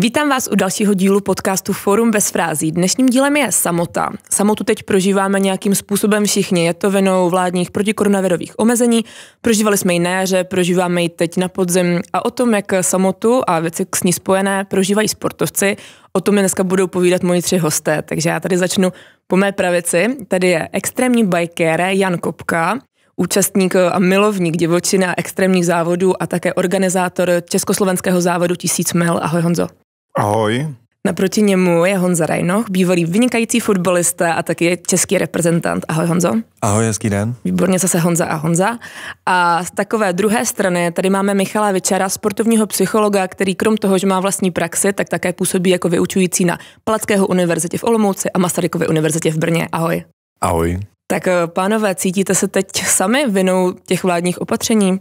Vítám vás u dalšího dílu podcastu Forum bez frází. Dnešním dílem je samota. Samotu teď prožíváme nějakým způsobem všichni. Je to venou vládních protikoronavirových omezení. Prožívali jsme ji na jaře, prožíváme ji teď na podzim. A o tom, jak samotu a věci s ní spojené prožívají sportovci, o tom mi dneska budou povídat moji tři hosté. Takže já tady začnu po mé pravici. Tady je extrémní bajkére Jan Kopka, účastník a milovník divočiny a extrémních závodů a také organizátor Československého závodu Tisíc mil. Ahoj Honzo. Ahoj. Naproti němu je Honza Rajnoch, bývalý vynikající fotbalista a taky český reprezentant. Ahoj Honzo. Ahoj, hezký den. Výborně zase Honza a Honza. A z takové druhé strany tady máme Michala Večera, sportovního psychologa, který krom toho, že má vlastní praxi, tak také působí jako vyučující na Palackého univerzitě v Olomouci a Masarykově univerzitě v Brně. Ahoj. Ahoj. Tak eh, pánové, cítíte se teď sami vinou těch vládních opatření?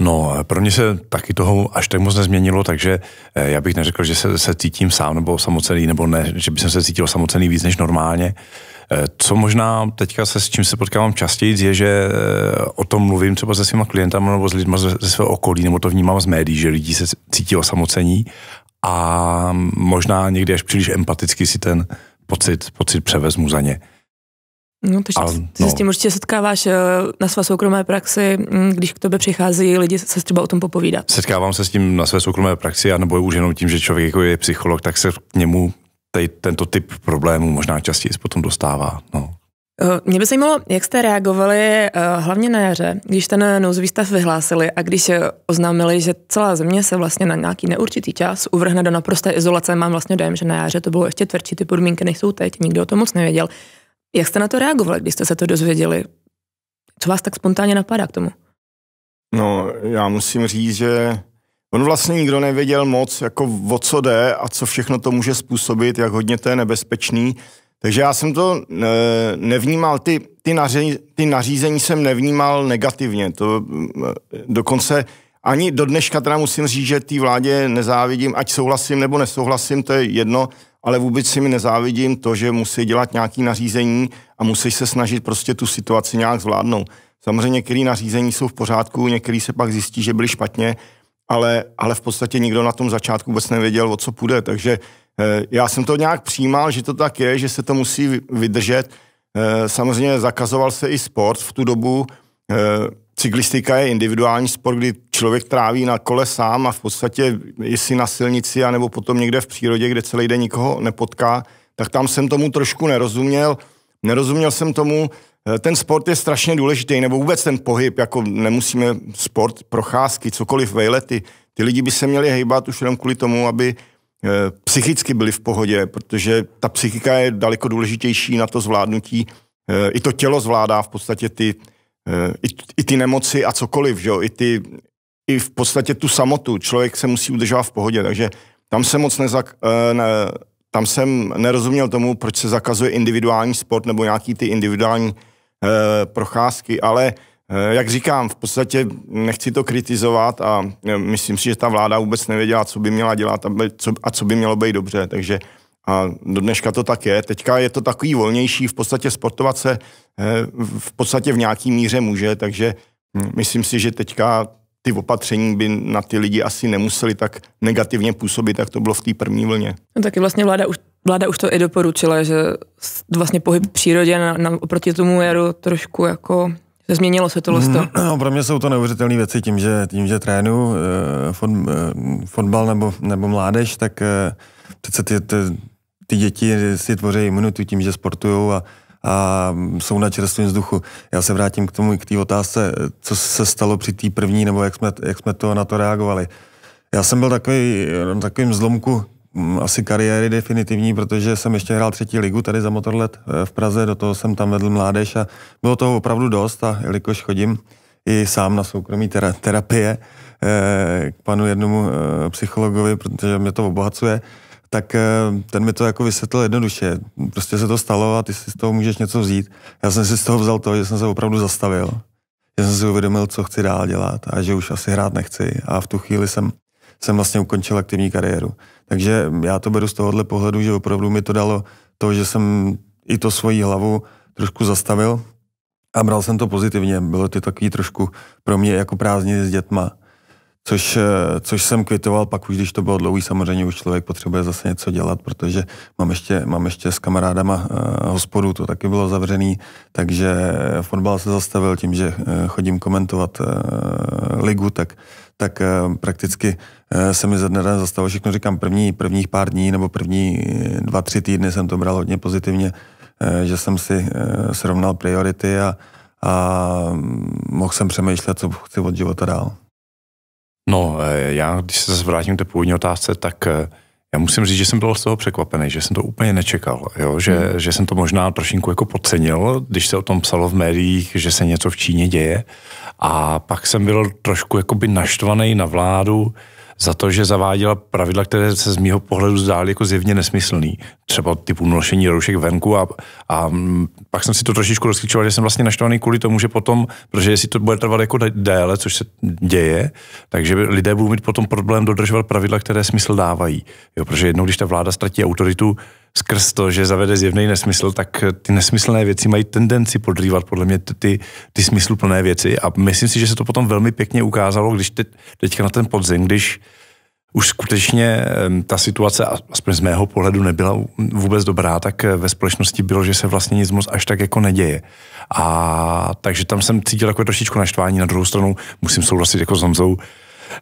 No, pro mě se taky toho až tak moc nezměnilo, takže eh, já bych neřekl, že se, se cítím sám nebo samocený, nebo ne, že bych se cítil samocený víc než normálně. Eh, co možná teďka se s čím se potkávám častěji, je, že eh, o tom mluvím třeba se svýma klientama nebo s lidmi ze svého okolí, nebo to vnímám z médií, že lidi se cítí osamocení a možná někdy až příliš empaticky si ten pocit, pocit převezmu za ně. No, takže ale, no. se s tím určitě setkáváš eh, na své soukromé praxi, hm, když k tobě přichází lidi se třeba o tom popovídat. Setkávám se s tím na své soukromé praxi a nebo už jenom tím, že člověk jako je psycholog, tak se k němu tady tento typ problémů možná častěji potom dostává. No. Eh, mě by zajímalo, jak jste reagovali eh, hlavně na jaře, když ten nouzový stav vyhlásili a když oznámili, že celá země se vlastně na nějaký neurčitý čas uvrhne do naprosté izolace. Mám vlastně dojem, že na jaře to bylo ještě tvrdší, ty podmínky nejsou teď, nikdo o tom moc nevěděl. Jak jste na to reagovali, když jste se to dozvěděli? Co vás tak spontánně napadá k tomu? No, já musím říct, že on vlastně nikdo nevěděl moc, jako o co jde a co všechno to může způsobit, jak hodně to je nebezpečný. Takže já jsem to eh, nevnímal, ty, ty, naři, ty nařízení jsem nevnímal negativně. To eh, dokonce ani do dneška teda musím říct, že té vládě nezávidím, ať souhlasím nebo nesouhlasím, to je jedno, ale vůbec si mi nezávidím to, že musí dělat nějaký nařízení a musí se snažit prostě tu situaci nějak zvládnout. Samozřejmě některé nařízení jsou v pořádku, některé se pak zjistí, že byly špatně, ale, ale v podstatě nikdo na tom začátku vůbec nevěděl, o co půjde. Takže e, já jsem to nějak přijímal, že to tak je, že se to musí vydržet. E, samozřejmě zakazoval se i sport v tu dobu. E, Cyklistika je individuální sport, kdy člověk tráví na kole sám a v podstatě, jestli na silnici, nebo potom někde v přírodě, kde celý den nikoho nepotká, tak tam jsem tomu trošku nerozuměl. Nerozuměl jsem tomu, eh, ten sport je strašně důležitý, nebo vůbec ten pohyb, jako nemusíme sport, procházky, cokoliv, vejlety. Ty lidi by se měli hejbat už jenom kvůli tomu, aby eh, psychicky byli v pohodě, protože ta psychika je daleko důležitější na to zvládnutí. Eh, I to tělo zvládá v podstatě ty Eh, i, i ty nemoci a cokoliv, že jo, i ty, i v podstatě tu samotu, člověk se musí udržovat v pohodě, takže tam se moc nezak, eh, ne, tam jsem nerozuměl tomu, proč se zakazuje individuální sport nebo nějaký ty individuální e, procházky, ale e, jak říkám, v podstatě nechci to kritizovat a myslím si, že ta vláda vůbec nevěděla, co by měla dělat a, by, co, a co by mělo být dobře, takže a do dneška to tak je. Teďka je to takový volnější, v podstatě sportovat se eh, v podstatě v nějaký míře může, takže hm, myslím si, že teďka ty opatření by na ty lidi asi nemuseli tak negativně působit, jak to bylo v té první vlně. No taky vlastně vláda už, vláda už to i doporučila, že vlastně pohyb v přírodě na, na, oproti tomu jaru trošku jako Změnilo se to vlastně. Mhm. No, pro mě jsou to neuvěřitelné věci tím, že, tím, že trénu eh, fot, eh, fotbal nebo, nebo mládež, tak přece ty, ty, ty děti si tvoří imunitu tím, že sportují a, a jsou na čerstvém vzduchu. Já se vrátím k tomu, k té otázce, co se stalo při té první, nebo jak jsme, jak jsme to na to reagovali. Já jsem byl takový, na takovým zlomku mm, asi kariéry definitivní, protože jsem ještě hrál třetí ligu tady za Motorlet eh, v Praze, do toho jsem tam vedl mládež a bylo toho opravdu dost a jelikož chodím i sám na soukromí terapie eh, k panu jednomu eh, psychologovi, protože mě to obohacuje, tak eh, ten mi to jako vysvětlil jednoduše. Prostě se to stalo a ty si z toho můžeš něco vzít. Já jsem si z toho vzal to, že jsem se opravdu zastavil. Že jsem si uvědomil, co chci dál dělat a že už asi hrát nechci. A v tu chvíli jsem, jsem vlastně ukončil aktivní kariéru. Takže já to beru z tohohle pohledu, že opravdu mi to dalo to, že jsem i to svoji hlavu trošku zastavil a bral jsem to pozitivně. Bylo to takový trošku pro mě jako prázdniny s dětma což, eh, což jsem kvitoval, pak už když to bylo dlouhý, samozřejmě už člověk potřebuje zase něco dělat, protože mám ještě, mám ještě s kamarádama eh, hospodu, to taky bylo zavřený, takže fotbal se zastavil tím, že eh, chodím komentovat ligu, tak, tak prakticky se mi ze dne den zastavilo všechno, říkám první, prvních pár dní nebo první dva, tři týdny jsem to bral hodně pozitivně, že jsem si srovnal priority a, a hm, mohl jsem přemýšlet, co chci od života dál. No, eh, já, když se zase vrátím k té původní otázce, tak eh, já musím říct, že jsem byl z toho překvapený, že jsem to úplně nečekal, jo? Že, hmm. že jsem to možná trošinku jako podcenil, když se o tom psalo v médiích, že se něco v Číně děje. A pak jsem byl trošku jakoby naštvaný na vládu, za to, že zaváděla pravidla, které se z mýho pohledu zdály jako zjevně nesmyslný. Třeba typu nošení roušek venku a, a mm, pak jsem si to trošičku rozklíčoval, že jsem vlastně naštvaný kvůli tomu, že potom, protože jestli to bude trvat jako déle, což se děje, takže lidé budou mít potom problém dodržovat pravidla, které smysl dávají. Jo, protože jednou, když ta vláda ztratí autoritu, skrz to, že zavede zjevný nesmysl, tak eh, ty nesmyslné věci mají tendenci podrývat podle mě ty, ty smysluplné věci a myslím si, že se to potom velmi pěkně ukázalo, když teď, teďka na ten podzim, když už skutečně ta situace, aspoň z mého pohledu, nebyla vůbec dobrá, tak eh, ve společnosti bylo, že se vlastně nic moc až tak jako neděje. A takže tam jsem cítil takové trošičku naštvání. Na druhou stranu musím souhlasit jako s Honzou,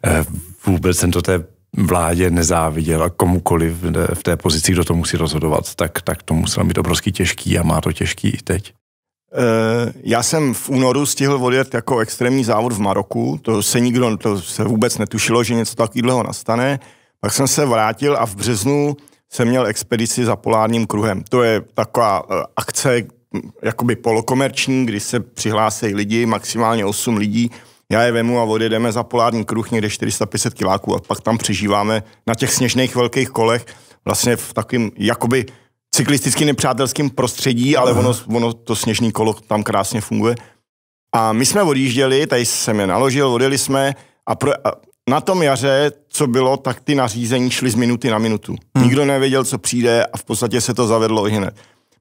eh, vůbec jsem to té vládě nezáviděl a komukoliv v té pozici, kdo to musí rozhodovat, tak, tak to muselo být obrovský těžký a má to těžký i teď. Eh, já jsem v únoru stihl odjet jako extrémní závod v Maroku, to se nikdo, to se vůbec netušilo, že něco takového nastane. Pak jsem se vrátil a v březnu jsem měl expedici za polárním kruhem. To je taková eh, akce jakoby polokomerční, kdy se přihlásí lidi, maximálně 8 lidí, já je vemu a odjedeme za polární kruh někde 450 kiláků a pak tam přežíváme na těch sněžných velkých kolech vlastně v takovým jakoby cyklisticky nepřátelským prostředí, ale ono, ono to sněžný kolo tam krásně funguje. A my jsme odjížděli, tady jsem je naložil, odjeli jsme a, pro, a na tom jaře, co bylo, tak ty nařízení šly z minuty na minutu. Hmm. Nikdo nevěděl, co přijde a v podstatě se to zavedlo i hned.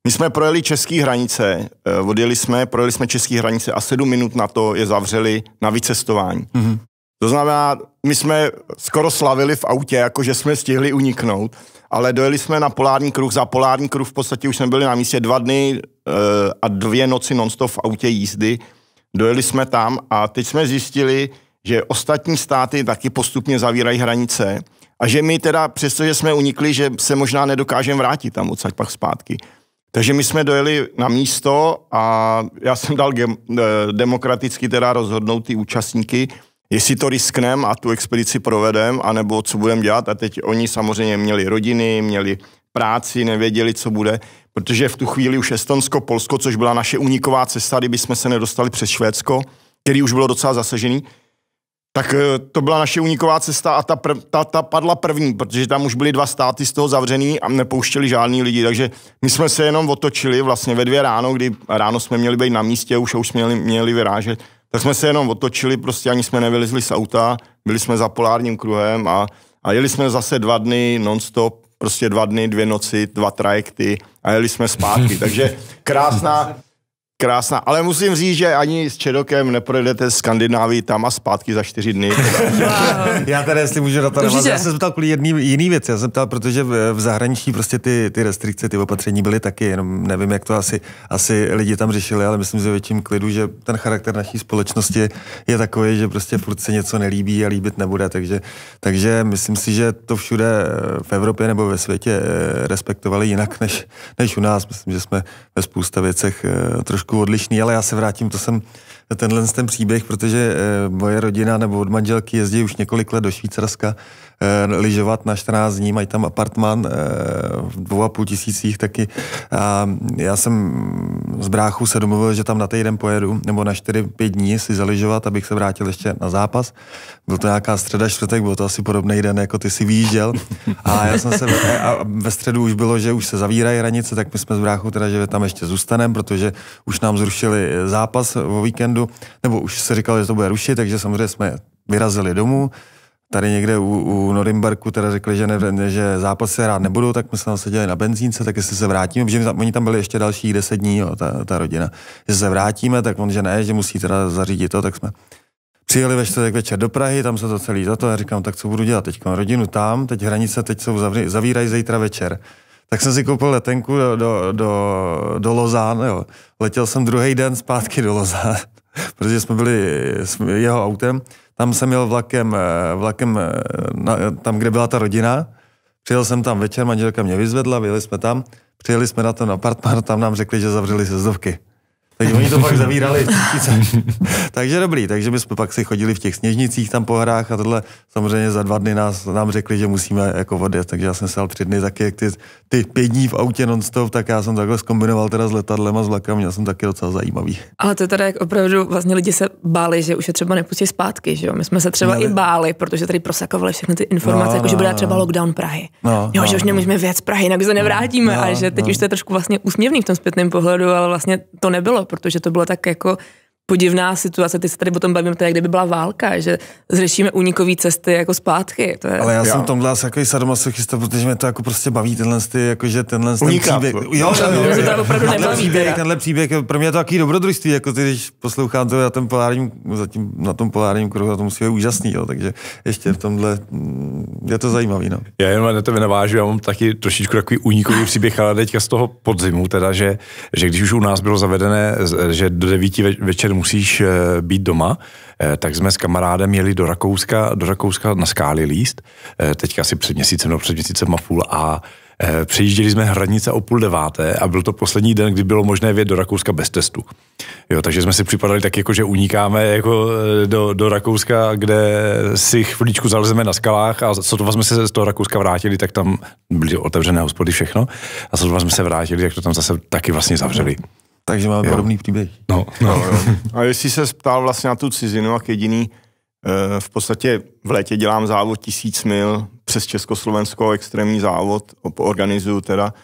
My jsme projeli české hranice, eh, odjeli jsme, projeli jsme české hranice a sedm minut na to je zavřeli na vycestování. Mm-hmm. To znamená, my jsme skoro slavili v autě, jako že jsme stihli uniknout, ale dojeli jsme na polární kruh. Za polární kruh v podstatě už jsme byli na místě dva dny e, a dvě noci nonstop v autě jízdy. Dojeli jsme tam a teď jsme zjistili, že ostatní státy taky postupně zavírají hranice a že my teda, přestože jsme unikli, že se možná nedokážeme vrátit tam odsaď pak zpátky. Takže my jsme dojeli na místo a já jsem dal gem, eh, demokraticky teda rozhodnout ty účastníky, jestli to risknem a tu expedici provedem, anebo co budeme dělat. A teď oni samozřejmě měli rodiny, měli práci, nevěděli, co bude, protože v tu chvíli už Estonsko, Polsko, což byla naše uniková cesta, kdyby jsme se nedostali přes Švédsko, který už bylo docela zasažený, tak eh, to byla naše uniková cesta a ta, prv, ta, ta padla první, protože tam už byly dva státy z toho zavřený a nepouštěli žádný lidi, takže my jsme se jenom otočili vlastně ve dvě ráno, kdy ráno jsme měli být na místě, už už jsme měli, měli vyrážet, tak jsme se jenom otočili, prostě ani jsme nevylezli z auta, byli jsme za polárním kruhem a, a jeli jsme zase dva dny nonstop, prostě dva dny, dvě noci, dva trajekty a jeli jsme zpátky, takže krásná, Krásná, ale musím říct, že ani s Čedokem neprojedete Skandinávii tam a zpátky za čtyři dny. já tady, jestli můžu na to navázat, já jsem se ptal kvůli jedný, jiný věc, já jsem ptal, protože v v zahraničí prostě ty, ty restrikce, ty opatření byly taky, jenom nevím, jak to asi, asi lidi tam řešili, ale myslím že větším klidu, že ten charakter naší společnosti je takový, že prostě furt se něco nelíbí a líbit nebude, takže, takže myslím si, že to všude eh, v Evropě nebo ve světě eh, respektovali jinak než, než u nás. Myslím, že jsme ve spousta věcech eh, trošku trošku odlišný, ale já se vrátím, to jsem tenhle ten příběh, protože eh, moje rodina nebo od manželky jezdí už několik let do Švýcarska Eh, lyžovat na 14 dní, mají tam apartman eh, v dvou a půl tisících taky. A já jsem z bráchu se domluvil, že tam na týden pojedu, nebo na 4-5 dní si zaližovat, abych se vrátil ještě na zápas. Byl to nějaká středa, čtvrtek, byl to asi podobný den, jako ty si výjížděl. A já jsem se, ve, a ve středu už bylo, že už se zavírají hranice, tak my jsme z bráchu teda, že tam ještě zůstaneme, protože už nám zrušili zápas o víkendu, nebo už se říkalo, že to bude rušit, takže samozřejmě jsme vyrazili domů tady někde u, u Norimberku teda řekli, že, ne, že zápas se rád nebudou, tak my jsme tam seděli na benzínce, tak jestli se vrátíme, protože tam, oni tam byli ještě další deset dní, jo, ta, ta, rodina. Jestli se vrátíme, tak on, že ne, že musí teda zařídit to, tak jsme přijeli ve čtvrtek večer do Prahy, tam se to celý za to, já říkám, tak co budu dělat teď, rodinu tam, teď hranice teď jsou zavírají zítra večer tak jsem si koupil letenku do, do, do, do Lozán, jo. Letěl jsem druhý den zpátky do Lozán, protože jsme byli jeho autem. Tam jsem jel vlakem, eh, vlakem eh, na, tam, kde byla ta rodina. Přijel jsem tam večer, manželka mě vyzvedla, vyjeli jsme tam. Přijeli jsme na ten apartman, tam nám řekli, že zavřeli sezdovky. Takže oni to pak zavírali. takže dobrý, takže my jsme pak si chodili v těch sněžnicích tam po hrách a tohle samozřejmě za dva dny nás, nám řekli, že musíme jako odjet, takže já jsem sel tři dny taky, jak ty, ty pět dní v autě nonstop, tak já jsem takhle zkombinoval teda s letadlem a s vlakem, měl jsem taky docela zajímavý. Ale to teda jak opravdu vlastně lidi se báli, že už je třeba nepustí zpátky, že jo? My jsme se třeba Měli. i báli, protože tady prosakovali všechny ty informace, no, jako že bude no, třeba no. lockdown Prahy. No, jo, no, že už nemůžeme no. věc Prahy, jinak se nevrátíme no, a že teď no. už to je trošku vlastně úsměvný v tom zpětném pohledu, ale vlastně to nebylo, protože to bylo tak jako podivná situace, ty se tady potom bavíme, to je, kdyby byla válka, že zřešíme unikové cesty jako zpátky. To je... Ale já, já. jsem tomhle asi vlastně jako sadomasochista, protože mě to jako prostě baví tenhle, ty, jakože tenhle Unikat, ten příběh. Jo, jo, jo, jo, opravdu nebaví, tenhle, příběh, tenhle příběh, pro mě je to takový dobrodružství, jako ty, když poslouchám to na tom polárním, zatím na tom polárním kruhu, to musí být úžasný, jo, takže ještě v tomhle mm, je to zajímavý. No. Já jenom na to navážu, já mám taky trošičku takový unikový příběh, ale teďka z toho podzimu, teda, že, že když už u nás bylo zavedené, že do devíti večer musíš eh, být doma, eh, tak jsme s kamarádem jeli do Rakouska, do Rakouska na skály líst, eh, teďka asi před měsícem, no před měsícem a půl a Přejížděli jsme hranice o půl deváté a byl to poslední den, kdy bylo možné vjet do Rakouska bez testu. Jo, takže jsme si připadali tak, jako, že unikáme jako do, do Rakouska, kde si chvíličku zalezeme na skalách a to jsme se z toho Rakouska vrátili, tak tam byly otevřené hospody všechno a to jsme se vrátili, tak to tam zase taky vlastně zavřeli. Takže máme jo. podobný příběh. No, no. No, A jestli se ptal vlastně na tu cizinu, jak jediný, e, v podstatě v létě dělám závod tisíc mil přes Československo, extrémní závod, organizuju teda.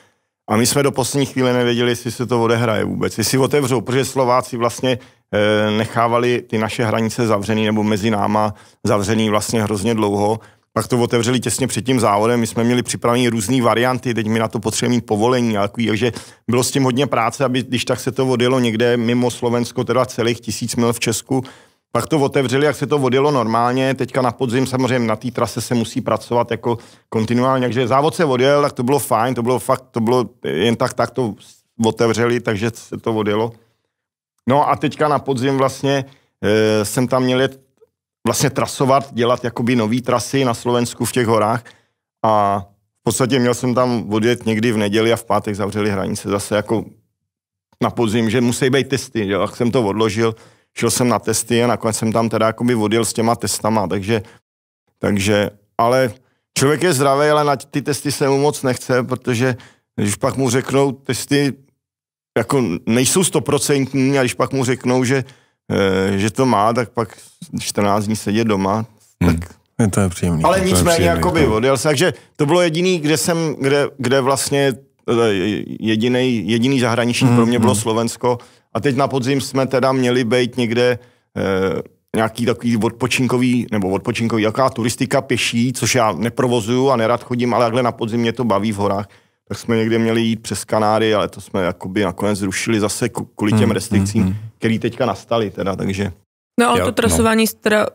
A my jsme do poslední chvíle nevěděli, jestli se to odehraje vůbec, jestli otevřou, protože Slováci vlastně e, nechávali ty naše hranice zavřený nebo mezi náma zavřený vlastně hrozně dlouho pak to otevřeli těsně před tím závodem, my jsme měli připravené různé varianty, teď mi na to potřebujeme mít povolení, ale takový, takže bylo s tím hodně práce, aby když tak se to odjelo někde mimo Slovensko, teda celých tisíc mil v Česku, pak to otevřeli, jak se to odjelo normálně, teďka na podzim samozřejmě na té trase se musí pracovat jako kontinuálně, takže závod se odjel, tak to bylo fajn, to bylo fakt, to bylo jen tak, tak to otevřeli, takže se to odjelo. No a teďka na podzim vlastně e, jsem tam měl jet vlastně trasovat, dělat jakoby nový trasy na Slovensku v těch horách a v podstatě měl jsem tam odjet někdy v neděli a v pátek zavřeli hranice zase jako na podzim, že musí být testy, jo, tak jsem to odložil, šel jsem na testy a nakonec jsem tam teda jakoby odjel s těma testama, takže, takže, ale člověk je zdravý, ale na ty testy se mu moc nechce, protože když pak mu řeknou testy, jako nejsou stoprocentní a když pak mu řeknou, že Eh, že to má, tak pak 14 dní sedět doma, hmm. tak... Hmm. To je příjemný. Ale nicméně, jakoby odjel se, takže to bylo jediný, kde jsem, kde, kde vlastně eh, jediný, jediný zahraniční hmm, pro mě bylo hmm. Slovensko a teď na podzim jsme teda měli být někde eh, nějaký takový odpočinkový, nebo odpočinkový, jaká turistika pěší, což já neprovozuju a nerad chodím, ale takhle na podzim mě to baví v horách tak jsme někde měli jít přes Kanády, ale to jsme jakoby nakonec zrušili zase kvůli těm mm, mm, restrikcím, mm, mm, mm. které teďka nastaly teda, takže... No ale jo, to trasování no. teda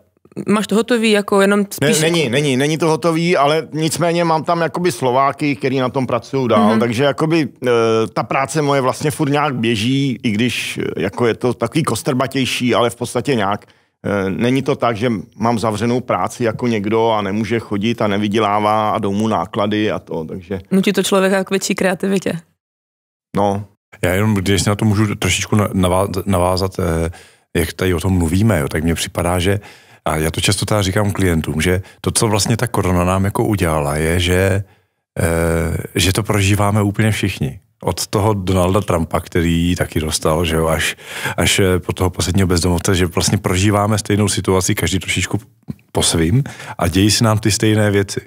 Máš to hotový, jako jenom spíš... Ne, není, není, není to hotový, ale nicméně mám tam jakoby Slováky, který na tom pracují dál, mm-hmm. takže jakoby e, ta práce moje vlastně furt nějak běží, i když eh, jako je to takový kostrbatější, ale v podstatě nějak. Eh, není to tak, že mám zavřenou práci jako někdo a nemůže chodit a nevydělává a domů náklady a to, takže... Nutí to člověka k větší kreativitě. No. Já jenom, když na to můžu trošičku navázat, eh, jak tady o tom mluvíme, jo, tak mně připadá, že a já to často tady říkám klientům, že to, co vlastně ta korona nám jako udělala, je, že, eh, že to prožíváme úplně všichni od toho Donalda Trumpa, který taky dostal, že jo, až, až eh, po toho posledního bezdomovce, že vlastně prožíváme stejnou situaci, každý trošičku po svým a dějí se nám ty stejné věci.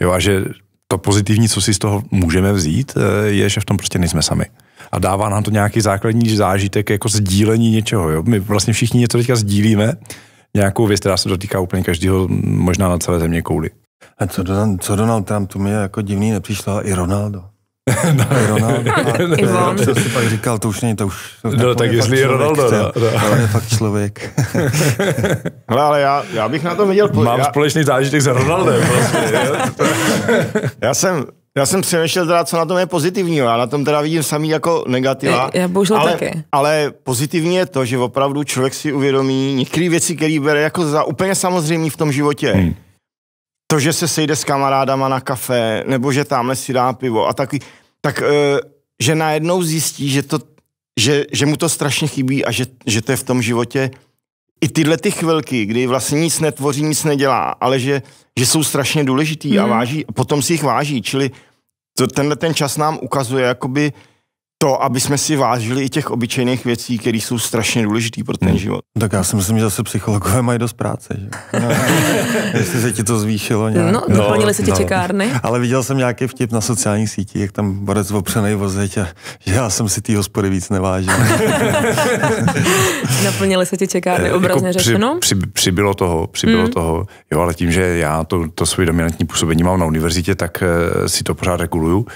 Jo, a že to pozitivní, co si z toho můžeme vzít, eh, je, že v tom prostě nejsme sami. A dává nám to nějaký základní zážitek jako sdílení něčeho. Jo? My vlastně všichni něco teďka sdílíme, nějakou věc, která se dotýká úplně každého, možná na celé země kouli. A co, co Donald Trump, to mi jako divný nepřišlo, a i Ronaldo. No, Ronaldo. A Ivon. Co jsi pak říkal, to už není, to už... To no, tak jestli je Ronaldo, no, no. On je fakt člověk. Hle, ale já, já bych na to viděl... Mám já... společný zážitek s Ronaldem, prostě. já jsem já jsem přemýšlel teda, co na tom je pozitivní. Já na tom teda vidím samý jako negativa. Já, já bohužel ale, taky. Ale pozitivní je to, že opravdu člověk si uvědomí některé věci, které bere jako za úplně samozřejmý v tom životě. Hmm to, že se sejde s kamarádama na kafe, nebo že tamhle si dá pivo a taky, tak e, že najednou zjistí, že, to, že, že mu to strašně chybí a že, že to je v tom životě i tyhle ty chvilky, kdy vlastně nic netvoří, nic nedělá, ale že, že jsou strašně důležitý mm. a mhm. váží, potom si jich váží, čili to, tenhle ten čas nám ukazuje jakoby to, aby jsme si vážili i těch obyčejných věcí, které jsou strašně důležité pro ten hmm. život. Tak já si myslím, že zase psychologové mají dost práce, že? No, jestli se ti to zvýšilo nějak. No, doplnili no, se ti no. čekárny. Ale viděl jsem nějaký vtip na sociálních sítích, jak tam borec opřený vozeť a že já jsem si ty hospody víc nevážil. Naplnili se ti čekárny, eh, obrazně jako řečeno? Při, při, přibylo toho, přibylo mm. toho. Jo, ale tím, že já to, to svůj dominantní působení mám na univerzitě, tak eh, si to pořád reguluju.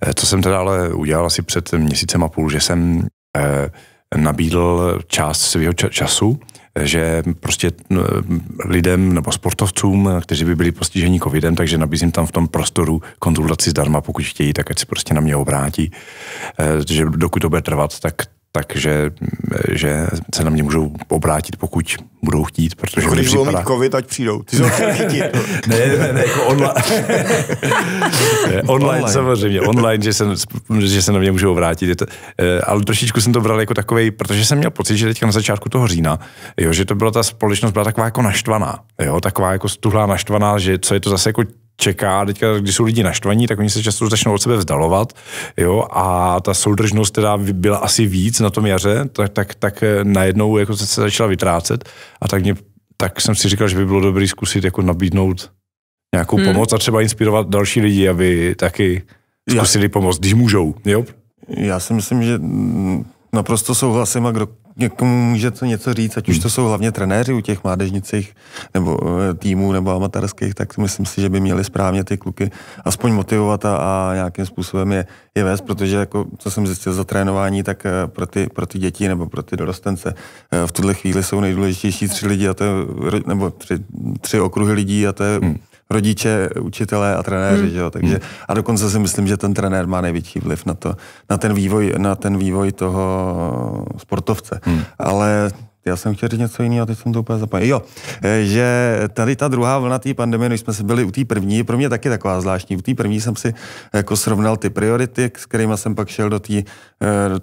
Eh, co jsem teda ale udělal asi před měsícem a půl, že jsem eh, nabídl část svého času, že prostě lidem nebo sportovcům, kteří by byli postiženi covidem, takže nabízím tam v tom prostoru konzultaci zdarma, pokud chtějí, tak ať se prostě na mě obrátí. Eh, že dokud to bude trvat, tak takže že se na mě můžou obrátit, pokud budou chtít, protože jako Když budou mít covid, ať přijdou. Ty ne, ne, ne, jako onla... online. online, samozřejmě, online, že se, že se na mě můžou vrátit. to, eh, ale trošičku jsem to bral jako takový, protože jsem měl pocit, že teďka na začátku toho října, jo, že to byla ta společnost byla taková jako naštvaná, jo, taková jako stuhlá naštvaná, že co je to zase jako čeká. Teďka, když jsou lidi naštvaní, tak oni se často začnou od sebe vzdalovat. Jo? A ta soudržnost teda byla asi víc na tom jaře, tak, tak, tak eh, najednou jako se, se začala vytrácet. A tak, mě, tak jsem si říkal, že by bylo dobré zkusit jako nabídnout nějakou hmm. pomoc a třeba inspirovat další lidi, aby taky zkusili Já. pomoct, když můžou. Jo? Já si myslím, že Naprosto souhlasím a kdo někomu může to něco říct, ať už to hmm. jsou hlavně trenéři u těch mládežnicích nebo eh, týmů nebo amatérských, tak myslím si, že by měli správně ty kluky aspoň motivovat a, a nějakým způsobem je, je vést, protože jako, co jsem zjistil za trénování, tak eh, pro ty, pro ty děti nebo pro ty dorostence eh, v tuhle chvíli jsou nejdůležitější tři lidi a to je, nebo tři, tři okruhy lidí a to je hmm rodiče, učitelé a trenéři, hmm. jo, takže hmm. a dokonce si myslím, že ten trenér má největší vliv na to, na ten vývoj, na ten vývoj toho sportovce. Hmm. Ale já jsem chtěl říct něco jiného, teď jsem to úplně zapomněl. Jo, eh, že tady ta druhá vlna té pandemie, no, když jsme se byli u té první, pro mě taky taková zvláštní. U té první jsem si jako srovnal ty priority, s kterými jsem pak šel do té eh,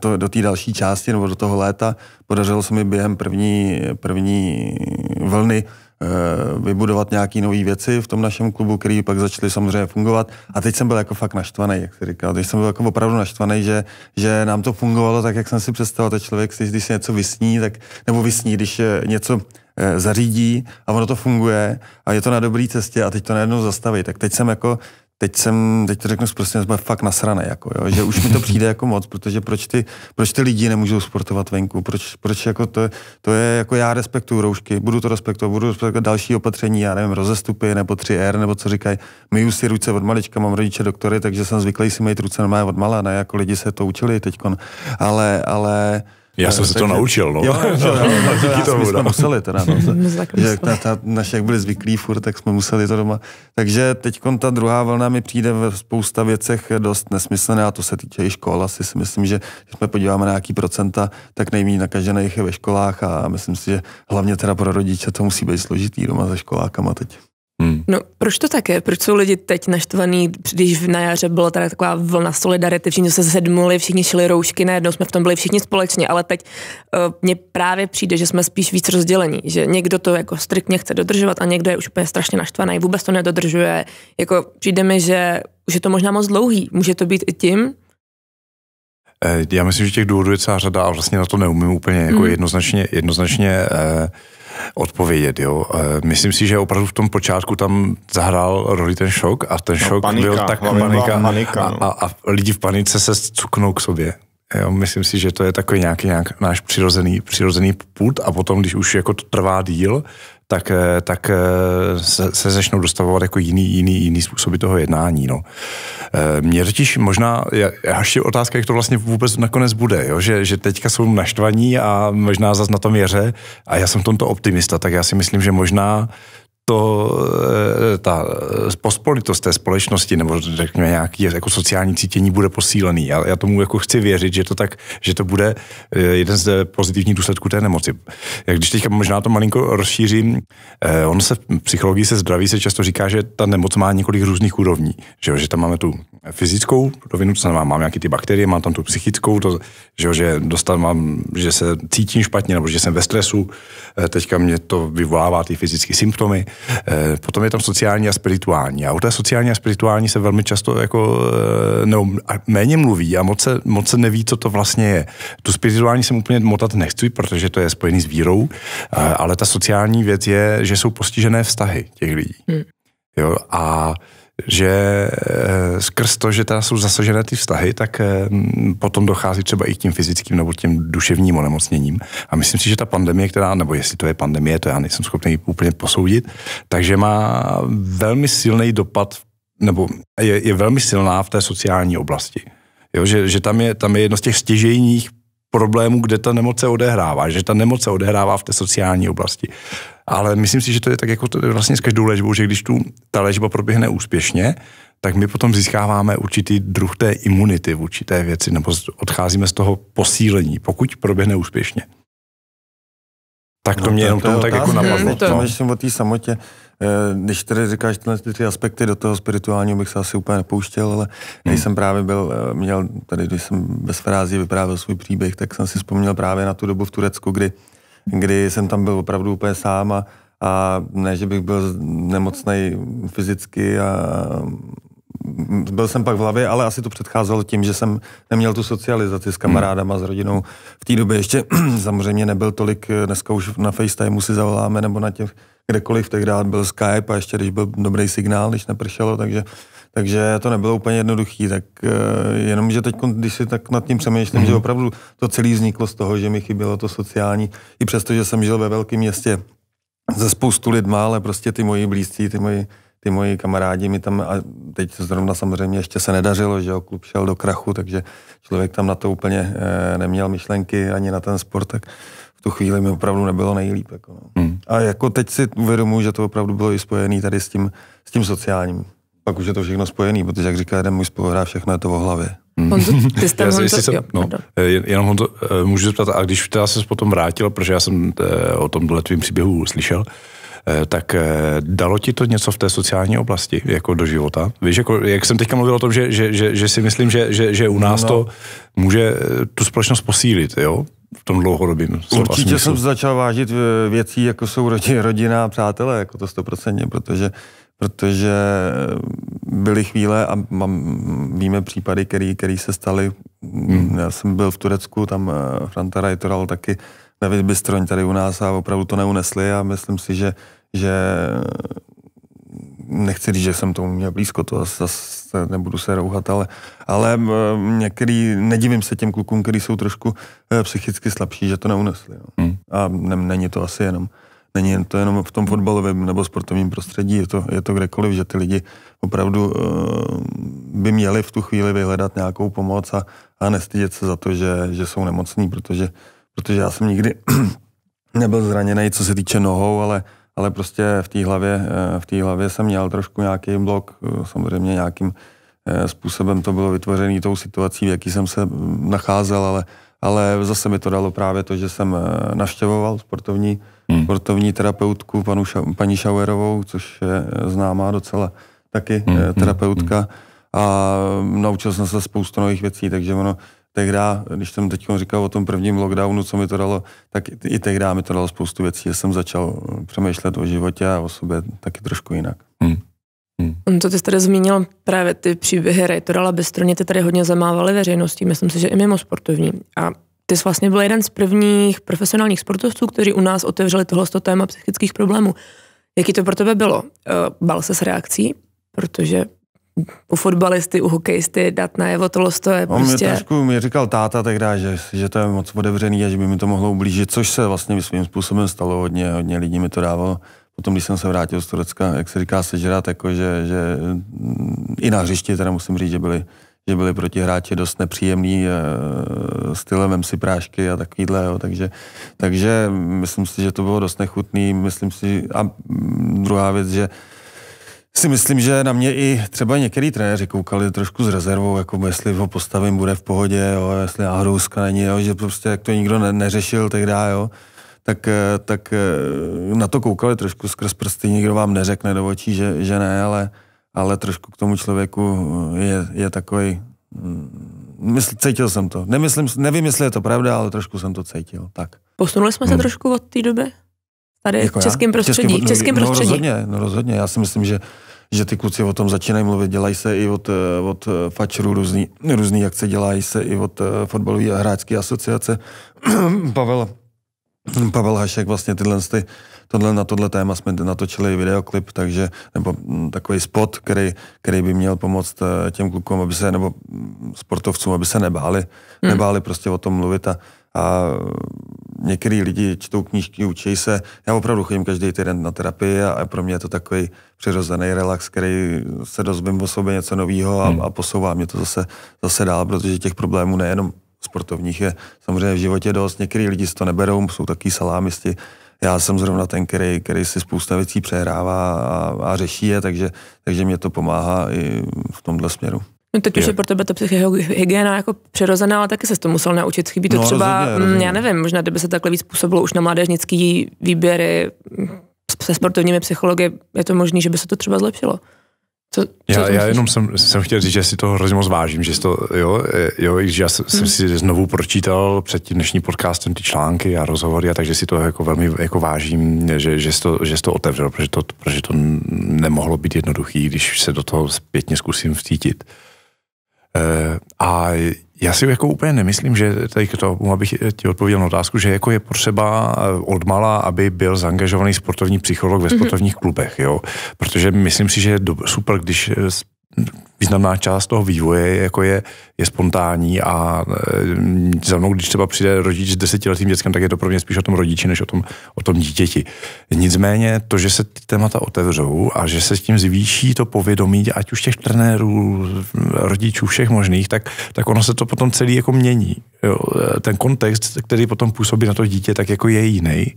do do další části nebo do toho léta. Podařilo se mi během první, první vlny Eh, vybudovat nějaké nové věci v tom našem klubu, který pak začaly samozřejmě fungovat. A teď jsem byl jako fakt naštvaný, jak jsi říkal. Teď jsem byl jako opravdu naštvaný, že, že nám to fungovalo tak, jak jsem si představoval. Ten člověk, když, když si něco vysní, tak, nebo vysní, když je eh, něco eh, zařídí a ono to funguje a je to na dobré cestě a teď to najednou zastaví. Tak teď jsem jako teď jsem, teď to řeknu prostě, jsem fakt nasraný, jako, jo, že už mi to přijde jako moc, protože proč ty, proč ty lidi nemůžou sportovat venku, proč, proč jako to, to je, jako já respektuju roušky, budu to respektovat, budu respektovat další opatření, já nevím, rozestupy nebo 3R, nebo co říkají, myju si ruce od malička, mám rodiče doktory, takže jsem zvyklý si mít ruce normálně od mala, ne, jako lidi se to učili teďkon, ale, ale já jsem se eh, to naučil, no. Jo, no, to, no. jsme museli teda, no. že naši, jak byli zvyklí furt, tak jsme museli to doma. Takže teď ta druhá vlna mi přijde v spousta věcech dost nesmyslná, a to se týče i škol. Asi si myslím, že když jsme podíváme na nějaký procenta, tak nejméně nakažených je ve školách a myslím si, že hlavně teda pro rodiče to musí být složitý doma ze školákama teď. Hmm. No, proč to tak je? Proč jsou lidi teď naštvaný, když na jaře byla teda taková vlna solidarity, všichni se sedmuli, všichni šli roušky, najednou jsme v tom byli všichni společně, ale teď uh, mně právě přijde, že jsme spíš víc rozdělení, že někdo to jako striktně chce dodržovat a někdo je už úplně strašně naštvaný, vůbec to nedodržuje. Jako přijde mi, že už je to možná moc dlouhý. Může to být i tím, eh, já myslím, že těch důvodů je celá řada a vlastně na to neumím úplně jako hmm. jednoznačně, jednoznačně eh, odpovědět. Jo. Eh, myslím si, že opravdu v tom počátku tam zahrál roli ten šok a ten no, šok no, panika, byl tak panika, panika a, no. a, a lidi v panice se cuknou k sobě. Jo, myslím si, že to je takový nějaký nějak náš přirozený, přirozený put a potom, když už jako to trvá díl, tak, eh, tak eh, se, se začnou dostavovat jako jiný, jiný, jiný způsoby toho jednání. No. Eh, mě totiž možná, Já je otázka, jak to vlastně vůbec nakonec bude, jo? Že, že teďka jsou naštvaní a možná zase na tom jeře a já jsem v tomto optimista, tak já si myslím, že možná to, eh, ta eh, pospolitost té společnosti nebo řekněme nějaký jako sociální cítění bude posílený. Já, já tomu jako chci věřit, že to tak, že to bude eh, jeden z pozitivních důsledků té nemoci. Jak když teďka možná to malinko rozšířím, ono se v psychologii se zdraví se často říká, že ta nemoc má několik různých úrovní. Že, že tam máme tu fyzickou rovinu, co mám, mám nějaké ty bakterie, mám tam tu psychickou, to, že, že dostávám, že se cítím špatně nebo že jsem ve stresu, teďka mě to vyvolává ty fyzické symptomy Eh, potom je tam sociální a spirituální. A o té sociální a spirituální se velmi často jako, no, méně mluví a moc se, moc se neví, co to vlastně je. Tu spirituální jsem úplně motat nechci, protože to je spojený s vírou, eh, ale ta sociální věc je, že jsou postižené vztahy těch lidí. Hmm. Jo, a že eh, skrz to, že teda jsou zasažené ty vztahy, tak eh, potom dochází třeba i k tím fyzickým nebo těm duševním onemocněním. A myslím si, že ta pandemie, která, nebo jestli to je pandemie, to já nejsem schopný úplně posoudit, takže má velmi silný dopad, nebo je, je velmi silná v té sociální oblasti. Jo, že, že tam, je, tam je jedno z těch stěžejních problému, kde ta nemoc se odehrává, že ta nemoc se odehrává v té sociální oblasti. Ale myslím si, že to je tak jako to je vlastně s každou léčbou, že když tu ta léčba proběhne úspěšně, tak my potom získáváme určitý druh té imunity v určité věci, nebo odcházíme z toho posílení, pokud proběhne úspěšně. Tak to no, mě jenom to tomu tak jako napadlo. Hmm, to... No. Myslím o té samotě. Eh, když tedy říkáš tyhle ty aspekty, do toho spirituálního bych se asi úplně nepouštěl, ale hmm. Eh, když jsem právě byl, měl, tady, když jsem bez frází vyprávěl svůj příběh, tak jsem si vzpomněl právě na tu dobu v Turecku, kdy, kdy jsem tam byl opravdu úplně sám a, a ne, že bych byl nemocný fyzicky a mm, byl jsem pak v hlavě, ale asi to předcházelo tím, že jsem neměl tu socializaci s hmm. kamarádama, s rodinou. V té době ještě samozřejmě nebyl tolik, eh, dneska už na FaceTime si zavoláme nebo na těch kdekoliv tehdy byl Skype a ještě když byl dobrý signál, když nepršelo, takže takže to nebylo úplně jednoduché. Tak eh, jenom, že teď, když si tak nad tím přemýšlím, mm. že mhm. opravdu to celé vzniklo z toho, že mi chybělo to sociální, i přesto, že jsem žil ve velkém městě ze spoustu lidma, ale prostě ty moji blízcí, ty moji, ty moji kamarádi mi tam, a teď zrovna samozřejmě ještě se nedařilo, že jo, klub šel do krachu, takže člověk tam na to úplně eh, neměl myšlenky ani na ten sport, tak v tu chvíli mi opravdu nebylo nejlíp. Jako no. hmm. A jako teď si uvědomuji, že to opravdu bylo i spojené tady s tím, s tím sociálním. Pak už je to všechno spojené, protože jak říká jeden můj spoluhráč, všechno je to o hlavě. Hmm. Honzo, ty jste jsem, no, eh, jenom Honzo, eh, můžu zeptat, a když teda se potom vrátil, protože já jsem eh, o tomhle tvým příběhu slyšel, tak dalo ti to něco v té sociální oblasti, jako do života? Víš, jako, jak jsem teďka mluvil o tom, že, že, že, že si myslím, že, že, že u nás no. to může tu společnost posílit, jo? v tom dlouhodobém. Vlastně Určitě jsem začal vážit eh, věcí, jako jsou rodina a přátelé, jako to stoprocentně, protože, protože eh, byly chvíle a mám, víme případy, které se staly. Hmm. Já jsem byl v Turecku, tam Franta eh, Rajtoral taky David Bystroň tady u nás a opravdu to neunesli a myslím si, že, že nechci říct, že jsem tomu měl blízko, to zase nebudu se rouhat, ale, ale eh, některý, nedivím se těm klukům, kteří jsou trošku eh, psychicky slabší, že to neunesli. No. Hmm. A ne, není to asi jenom Není to jenom v tom fotbalovém nebo sportovním prostředí, je to, je to kdekoliv, že ty lidi opravdu uh, by měli v tu chvíli vyhledat nějakou pomoc a, a nestydět se za to, že, že jsou nemocní, protože, protože já jsem nikdy nebyl zraněný, co se týče nohou, ale ale prostě v té hlavě, eh, v té hlavě jsem měl trošku nějaký blok, samozřejmě nějakým eh, způsobem to bylo vytvořené tou situací, v jaký jsem se mm, nacházel, ale, ale zase mi to dalo právě to, že jsem eh, navštěvoval sportovní, hmm. sportovní terapeutku panu, paní Šauerovou, což je známá docela taky hmm, hmm. terapeutka hmm. a naučil jsem se spoustu nových věcí, takže ono tehdy, když jsem teď říkal o tom prvním lockdownu, co mi to dalo, tak i tehdy mi to dalo spoustu věcí, že jsem začal eh, přemýšlet o životě a o sobě taky trošku jinak. Hmm. Hmm. To ty jsi tady zmínil, právě ty příběhy Rejtorala Bestroně, ty tady hodně zamávaly veřejností, myslím si, že i mimo sportovní. A ty jsi vlastně byl jeden z prvních profesionálních sportovců, kteří u nás otevřeli tohle téma psychických problémů. Jaký to pro tebe bylo? Eh, Bal se s reakcí? Protože u fotbalisty, u hokejisty dát najevo tohle to je On prostě... On mě trošku mě říkal táta tehdy, že, že to je moc odevřený a že by mi to mohlo ublížit, což se vlastně svým způsobem stalo hodně, hodně lidí mi to dávalo. Potom, když jsem se vrátil z Turecka, jak se říká, sežrat, jako že, že mm, i na hřišti teda musím říct, že byli, že byli hráči dost nepříjemný eh, stylem, vem si prášky a takovýhle, jo. Takže, takže myslím si, že to bylo dost nechutný, myslím si, a mm, druhá věc, že si myslím, že na mě i třeba některý trenéři koukali trošku s rezervou, jako jestli ho postavím, bude v pohodě, jo, jestli Ahrouska není, jo, že prostě jak to nikdo ne- neřešil tak dá, jo, tak, eh, tak eh, na to koukali trošku skrz prsty, nikdo vám neřekne do očí, že, že ne, ale, ale trošku k tomu člověku eh, je, je takový, mm, mysl, cítil jsem to. Nemyslím, nevím, jestli je to pravda, ale trošku jsem to cítil, tak. Posunuli jsme hmm. se trošku od té doby? Tady jako v českém prostředí. Českým, no, českým no, prostředí. No, rozhodně, no rozhodně. Já si myslím, že že ty kluci o tom začínají mluvit, dělají se i od, eh, od eh, fačerů různý, různý akce, dělají se i od eh, fotbalové a hráčské asociace. Pavel, Pavel Hašek vlastně tyhle sty, tohle, na tohle téma jsme natočili videoklip, takže, nebo mm, takový spot, který, který by měl pomoct těm klukům, aby se, nebo mm, sportovcům, aby se nebáli, hmm. nebáli prostě o tom mluvit a, a některý lidi čtou knížky, učí se. Já opravdu chodím každý týden na terapii a, pro mě je to takový přirozený relax, který se dozvím o sobě něco nového a, hmm. a posouvá mě to zase, zase dál, protože těch problémů nejenom sportovních je samozřejmě v životě dost. Některý lidi si to neberou, jsou taky salámisti. Já jsem zrovna ten, který, který si spousta věcí přehrává a, a řeší je, takže, takže mě to pomáhá i v tomhle směru. No teď jo. už je pro tebe ta psychohygiena jako přirozená, ale taky se to musel naučit. Chybí to no, třeba, rozhodně, mm, rozhodně. já nevím, možná kdyby se takhle víc působilo už na mládežnický výběry se sportovními psychology, je to možné, že by se to třeba zlepšilo. Co, co já, já jenom jsem, jsem chtěl říct, že si to hrozně moc vážím, že to, jo, jo, že já jsem hmm. si znovu pročítal před tím dnešním podcastem ty články a rozhovory, a takže si to jako velmi jako vážím, že, že, jsi to, že jsi to otevřel, protože to, protože to nemohlo být jednoduchý, když se do toho zpětně zkusím vtítit. Eh, a já si jako úplně nemyslím, že tady k tomu, abych ti odpověděl na otázku, že jako je potřeba eh, odmala, aby byl zaangažovaný sportovní psycholog ve mhm. sportovních mm-hmm. klubech, jo. Protože myslím si, že je super, když eh, významná část toho vývoje jako je, je spontánní a e, za mnou, když třeba přijde rodič s desetiletým dětskem, tak je to pro mě spíš o tom rodiči, než o tom, o tom dítěti. Nicméně to, že se ty témata otevřou a že se s tím zvýší to povědomí, ať už těch trenérů, rodičů, všech možných, tak, tak ono se to potom celý jako mění. Jo, ten kontext, který potom působí na to dítě, tak jako je jiný.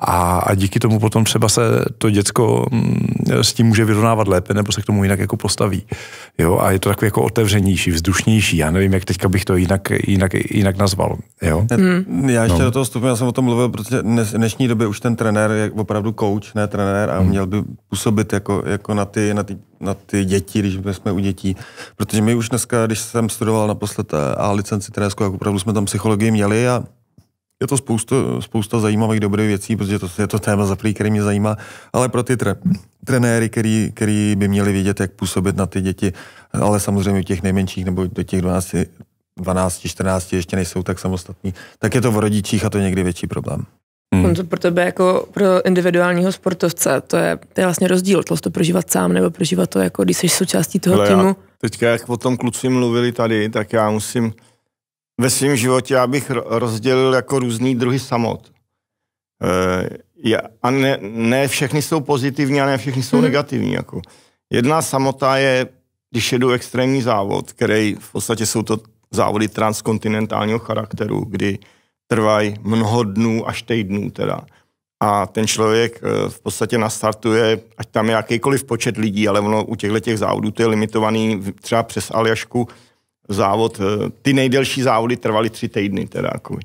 A, a díky tomu potom třeba se to děcko mm, s tím může vyrovnávat lépe, nebo se k tomu jinak jako postaví jo, a je to takový jako otevřenější, vzdušnější, já nevím, jak teďka bych to jinak, jinak, jinak nazval, jo. Hmm. Já ještě no. do toho vstupu, já jsem o tom mluvil, protože dnes, dnešní době už ten trenér je opravdu coach, ne trenér a hmm. měl by působit jako, jako na, ty, na, ty, na ty děti, když jsme u dětí, protože my už dneska, když jsem studoval naposled eh, A licenci trenérskou, jak opravdu jsme tam psychologii měli a je to spousta, spousta zajímavých dobrých věcí, protože to, je to téma za který mě zajímá, ale pro ty tre, trenéry, který, který, by měli vědět, jak působit na ty děti, ale samozřejmě u těch nejmenších nebo do těch 12, 12, 14 ještě nejsou tak samostatní, tak je to v rodičích a to je někdy větší problém. Hmm. On to pro tebe jako pro individuálního sportovce, to je, to je vlastně rozdíl, to prožívat sám nebo prožívat to jako, když jsi součástí toho Hle, týmu. Já teďka, jak o tom kluci mluvili tady, tak já musím ve svém životě já bych rozdělil jako různý druhy samot. E, a ne, ne všechny jsou pozitivní a ne všechny jsou mm-hmm. negativní. Jako. Jedna samota je, když jedu extrémní závod, který v podstatě jsou to závody transkontinentálního charakteru, kdy trvají mnoho dnů až týdnů teda. A ten člověk eh, v podstatě nastartuje, ať tam je jakýkoliv počet lidí, ale ono u těchto těch závodů to je limitovaný třeba přes Aljašku, závod, eh, ty nejdelší závody trvaly tři týdny teda. Jako.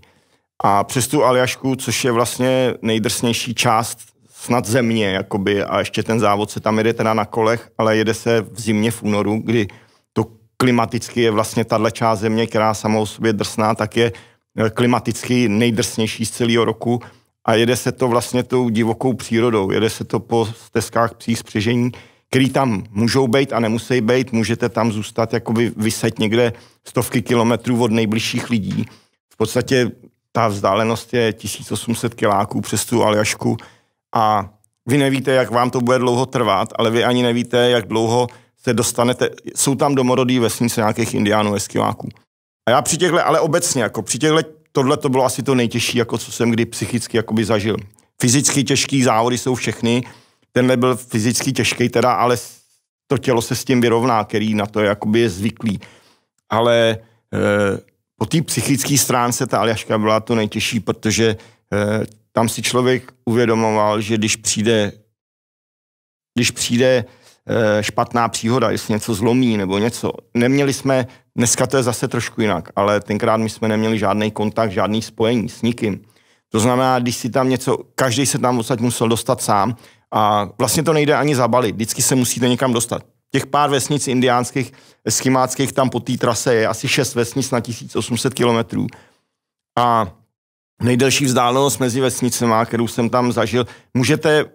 A přes tu Aljašku, což je vlastně nejdrsnější část snad země, jakoby, a ještě ten závod se tam jede teda na kolech, ale jede se v zimě v únoru, kdy to klimaticky je vlastně tahle část země, která samou sobě drsná, tak je eh, klimaticky nejdrsnější z celého roku a jede se to vlastně tou divokou přírodou, jede se to po stezkách psích spřežení, který tam můžou být a nemusí být, můžete tam zůstat jakoby vyset někde stovky kilometrů od nejbližších lidí. V podstatě ta vzdálenost je 1800 kiláků přes tu Aljašku a vy nevíte, jak vám to bude dlouho trvat, ale vy ani nevíte, jak dlouho se dostanete, jsou tam domorodí vesnice nějakých indiánů, eskiváků. A já při těchto, ale obecně, jako při těchto, tohle to bylo asi to nejtěžší, jako co jsem kdy psychicky jakoby zažil. Fyzicky těžký závody jsou všechny, Tenhle byl fyzicky těžký teda, ale to tělo se s tím vyrovná, který na to je, jakoby je zvyklý. Ale e, po té psychické stránce ta Aljaška byla to nejtěžší, protože e, tam si člověk uvědomoval, že když přijde, když přijde e, špatná příhoda, jestli něco zlomí nebo něco. Neměli jsme, dneska to je zase trošku jinak, ale tenkrát my jsme neměli žádný kontakt, žádný spojení s nikým. To znamená, když si tam něco, každý se tam odsaď musel dostat sám a vlastně to nejde ani zabalit, vždycky se musíte někam dostat. Těch pár vesnic indiánských, eskimáckých tam po té trase je asi šest vesnic na 1800 kilometrů. A nejdelší vzdálenost mezi vesnicemi, kterou jsem tam zažil, můžete,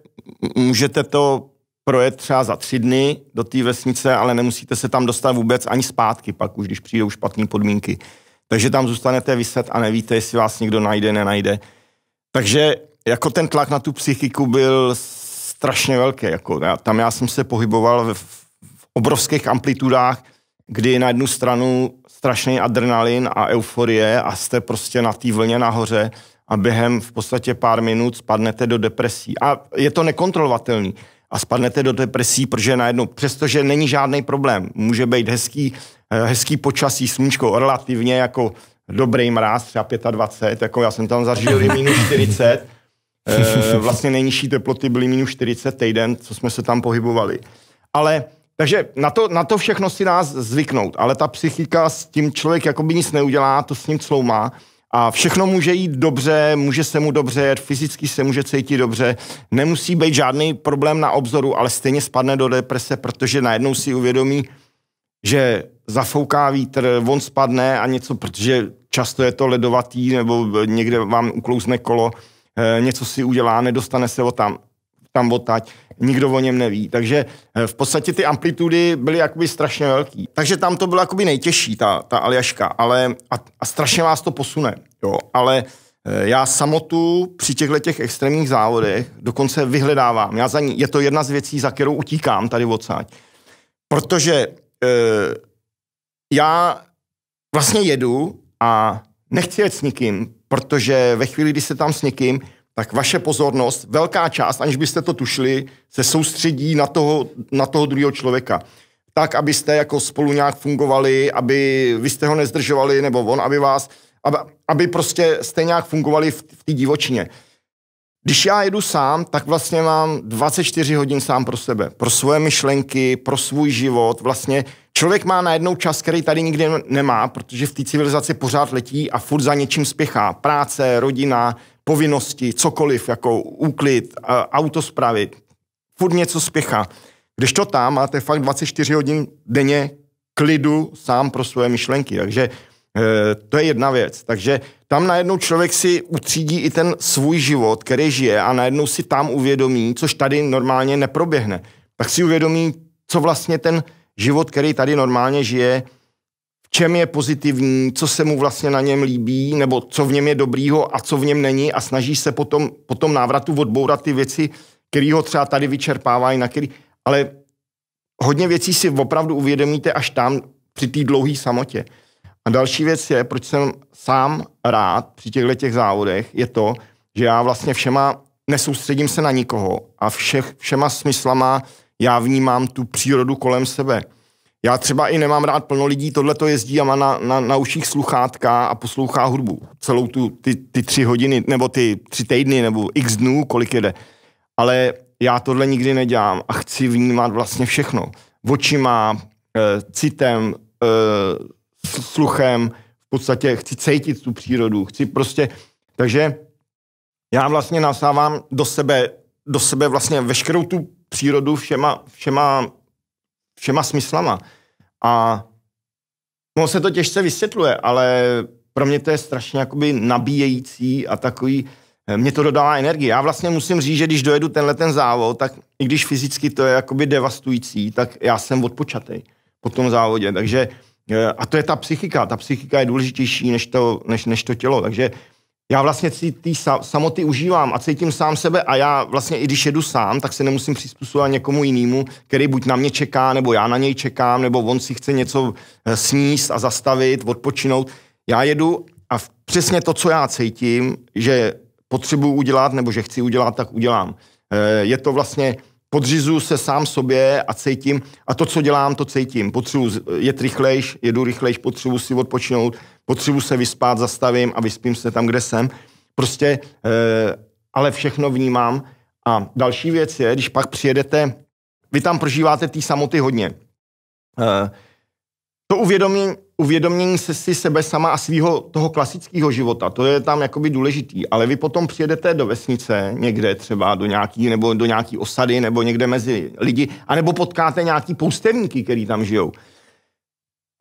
můžete to projet třeba za tři dny do té vesnice, ale nemusíte se tam dostat vůbec ani zpátky pak už, když přijdou špatné podmínky. Takže tam zůstanete vyset a nevíte, jestli vás někdo najde, nenajde. Takže jako ten tlak na tu psychiku byl strašně velké. Jako, já, tam já jsem se pohyboval v, v obrovských amplitudách, kdy na jednu stranu strašný adrenalin a euforie a jste prostě na té vlně nahoře a během v podstatě pár minut spadnete do depresí. A je to nekontrolovatelný. A spadnete do depresí, protože najednou, přestože není žádný problém, může být hezký, eh, hezký počasí, sluníčko, relativně jako dobrý mráz, třeba 25, jako já jsem tam zažil i minus 40, Eh, vlastně nejnižší teploty byly minus 40 týden, co jsme se tam pohybovali. Ale takže na to, na to všechno si nás zvyknout, ale ta psychika s tím člověk jakoby nic neudělá, to s ním cloumá a všechno může jít dobře, může se mu dobře jet, fyzicky se může cítit dobře, nemusí být žádný problém na obzoru, ale stejně spadne do deprese, protože najednou si uvědomí, že zafouká vítr, on spadne a něco, protože často je to ledovatý nebo někde vám uklouzne kolo, Eh, něco si udělá, nedostane se o tam, tam odtať, nikdo o něm neví. Takže eh, v podstatě ty amplitudy byly jakoby strašně velký. Takže tam to bylo jakoby nejtěžší, ta, ta Aljaška, ale a, a strašně vás to posune, jo, ale eh, já samotu při těchto těch extrémních závodech dokonce vyhledávám. Já za ní, je to jedna z věcí, za kterou utíkám tady odsáď. Protože e, já vlastně jedu a nechci jet s nikým, protože ve chvíli, kdy jste tam s někým, tak vaše pozornost, velká část, aniž byste to tušili, se soustředí na toho, na toho druhého člověka. Tak, abyste jako spolu nějak fungovali, aby vy jste ho nezdržovali, nebo on, aby vás, aby, aby prostě jste nějak fungovali v, v té divočině. Když já jedu sám, tak vlastně mám 24 hodin sám pro sebe, pro svoje myšlenky, pro svůj život. Vlastně člověk má najednou čas, který tady nikdy nemá, protože v té civilizaci pořád letí a furt za něčím spěchá. Práce, rodina, povinnosti, cokoliv, jako úklid, auto spravit. Furt něco spěchá. Když to tam máte fakt 24 hodin denně klidu sám pro svoje myšlenky. Takže Eh, to je jedna věc. Takže tam najednou člověk si utřídí i ten svůj život, který žije a najednou si tam uvědomí, což tady normálně neproběhne. Tak si uvědomí, co vlastně ten život, který tady normálně žije, v čem je pozitivní, co se mu vlastně na něm líbí, nebo co v něm je dobrýho a co v něm není a snaží se potom, po tom návratu odbourat ty věci, který ho třeba tady vyčerpávají, na který... Ale hodně věcí si opravdu uvědomíte až tam při té dlouhé samotě. A další věc je, proč jsem sám rád při těchto těch závodech, je to, že já vlastně všema nesoustředím se na nikoho a všech, všema smyslama já vnímám tu přírodu kolem sebe. Já třeba i nemám rád plno lidí, tohle to jezdí a má na, na, na uších sluchátka a poslouchá hudbu. Celou tu, ty, ty tři hodiny, nebo ty tři týdny, nebo x dnů, kolik jede. Ale já tohle nikdy nedělám a chci vnímat vlastně všechno. Očima, e, citem, e, sluchem, v podstatě chci cítit tu přírodu, chci prostě, takže já vlastně nasávám do sebe, do sebe vlastně veškerou tu přírodu všema, všema, všema smyslama. A no, se to těžce vysvětluje, ale pro mě to je strašně jakoby nabíjející a takový, eh, mě to dodává energii. Já vlastně musím říct, že když dojedu tenhle ten závod, tak i když fyzicky to je jakoby devastující, tak já jsem odpočatej po tom závodě. Takže Eh, a to je ta psychika. Ta psychika je důležitější než to, než, než to tělo. Takže já vlastně si ty samoty užívám a cítím sám sebe a já vlastně i když jedu sám, tak se nemusím přizpůsobovat někomu jinému, který buď na mě čeká, nebo já na něj čekám, nebo on si chce něco eh, sníst a zastavit, odpočinout. Já jedu a přesně to, co já cítím, že potřebuji udělat nebo že chci udělat, tak udělám. Eh, je to vlastně podřizuju se sám sobě a cítím, a to, co dělám, to cítím. Potřebuji jet rychlejš, jedu rychlejš, potřebuji si odpočinout, potřebuji se vyspát, zastavím a vyspím se tam, kde jsem. Prostě, eh, ale všechno vnímám. A další věc je, když pak přijedete, vy tam prožíváte té samoty hodně. Eh, to uvědomí uvědomění se si sebe sama a svého toho klasického života, to je tam jakoby důležitý, ale vy potom přijedete do vesnice někde třeba do nějaký, nebo do nějaký osady, nebo někde mezi lidi, anebo potkáte nějaký poustevníky, který tam žijou.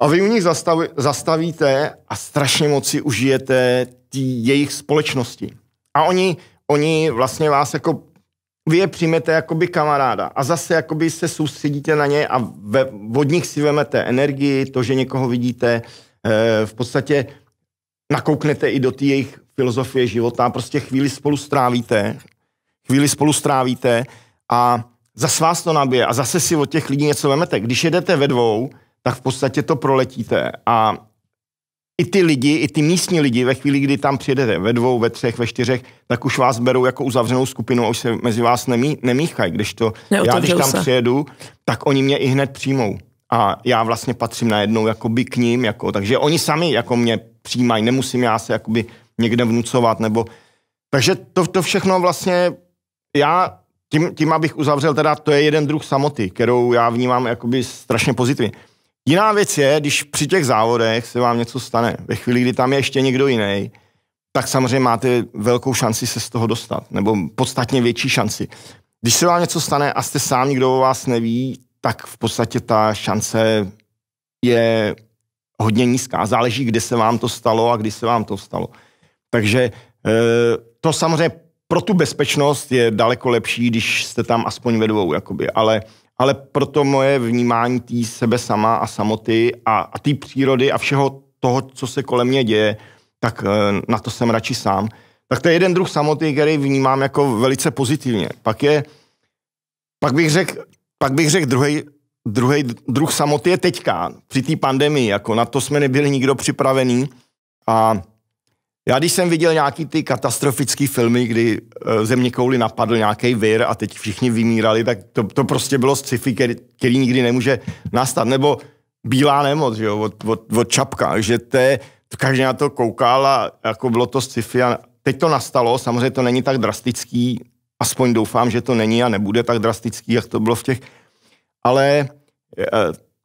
A vy u nich zastavi, zastavíte a strašně moc si užijete tý jejich společnosti. A oni, oni vlastně vás jako vy je přijmete jakoby kamaráda a zase jakoby se soustředíte na ně a ve, od nich si vemete energii, to, že někoho vidíte, e, v podstatě nakouknete i do té jejich filozofie života, prostě chvíli spolu strávíte, chvíli spolu strávíte a zase vás to nabije a zase si od těch lidí něco vemete. Když jedete ve dvou, tak v podstatě to proletíte a i ty lidi, i ty místní lidi, ve chvíli, kdy tam přijedete ve dvou, ve třech, ve čtyřech, tak už vás berou jako uzavřenou skupinu a už se mezi vás nemí, nemíchají. Když to, já když tam se. přijedu, tak oni mě i hned přijmou. A já vlastně patřím najednou jakoby k ním, jako, takže oni sami jako mě přijímají, nemusím já se jakoby někde vnucovat, nebo... Takže to, to všechno vlastně já tím, tím, abych uzavřel, teda to je jeden druh samoty, kterou já vnímám jakoby strašně pozitivně Jiná věc je, když při těch závodech se vám něco stane. Ve chvíli, kdy tam je ještě někdo jiný, tak samozřejmě máte velkou šanci se z toho dostat, nebo podstatně větší šanci. Když se vám něco stane a jste sám, nikdo o vás neví, tak v podstatě ta šance je hodně nízká. Záleží, kde se vám to stalo a kdy se vám to stalo. Takže eh, to samozřejmě pro tu bezpečnost je daleko lepší, když jste tam aspoň ve dvou, jakoby. ale ale proto moje vnímání té sebe sama a samoty a, a té přírody a všeho toho, co se kolem mě děje, tak eh, na to jsem radši sám. Tak to je jeden druh samoty, který vnímám jako velice pozitivně. Pak je, pak bych řekl, pak bych řekl druhý, druhý druh samoty je teďka, při té pandemii, jako na to jsme nebyli nikdo připravený a já když jsem viděl nějaký ty katastrofické filmy, kdy eh, země kouli napadl nějaký vir a teď všichni vymírali, tak to, to prostě bylo sci-fi, který, který nikdy nemůže nastat. Nebo Bílá nemoc, že jo, od, od, od Čapka, že to je, každý na to koukal a jako bylo to sci-fi a teď to nastalo, samozřejmě to není tak drastický, aspoň doufám, že to není a nebude tak drastický, jak to bylo v těch, ale e,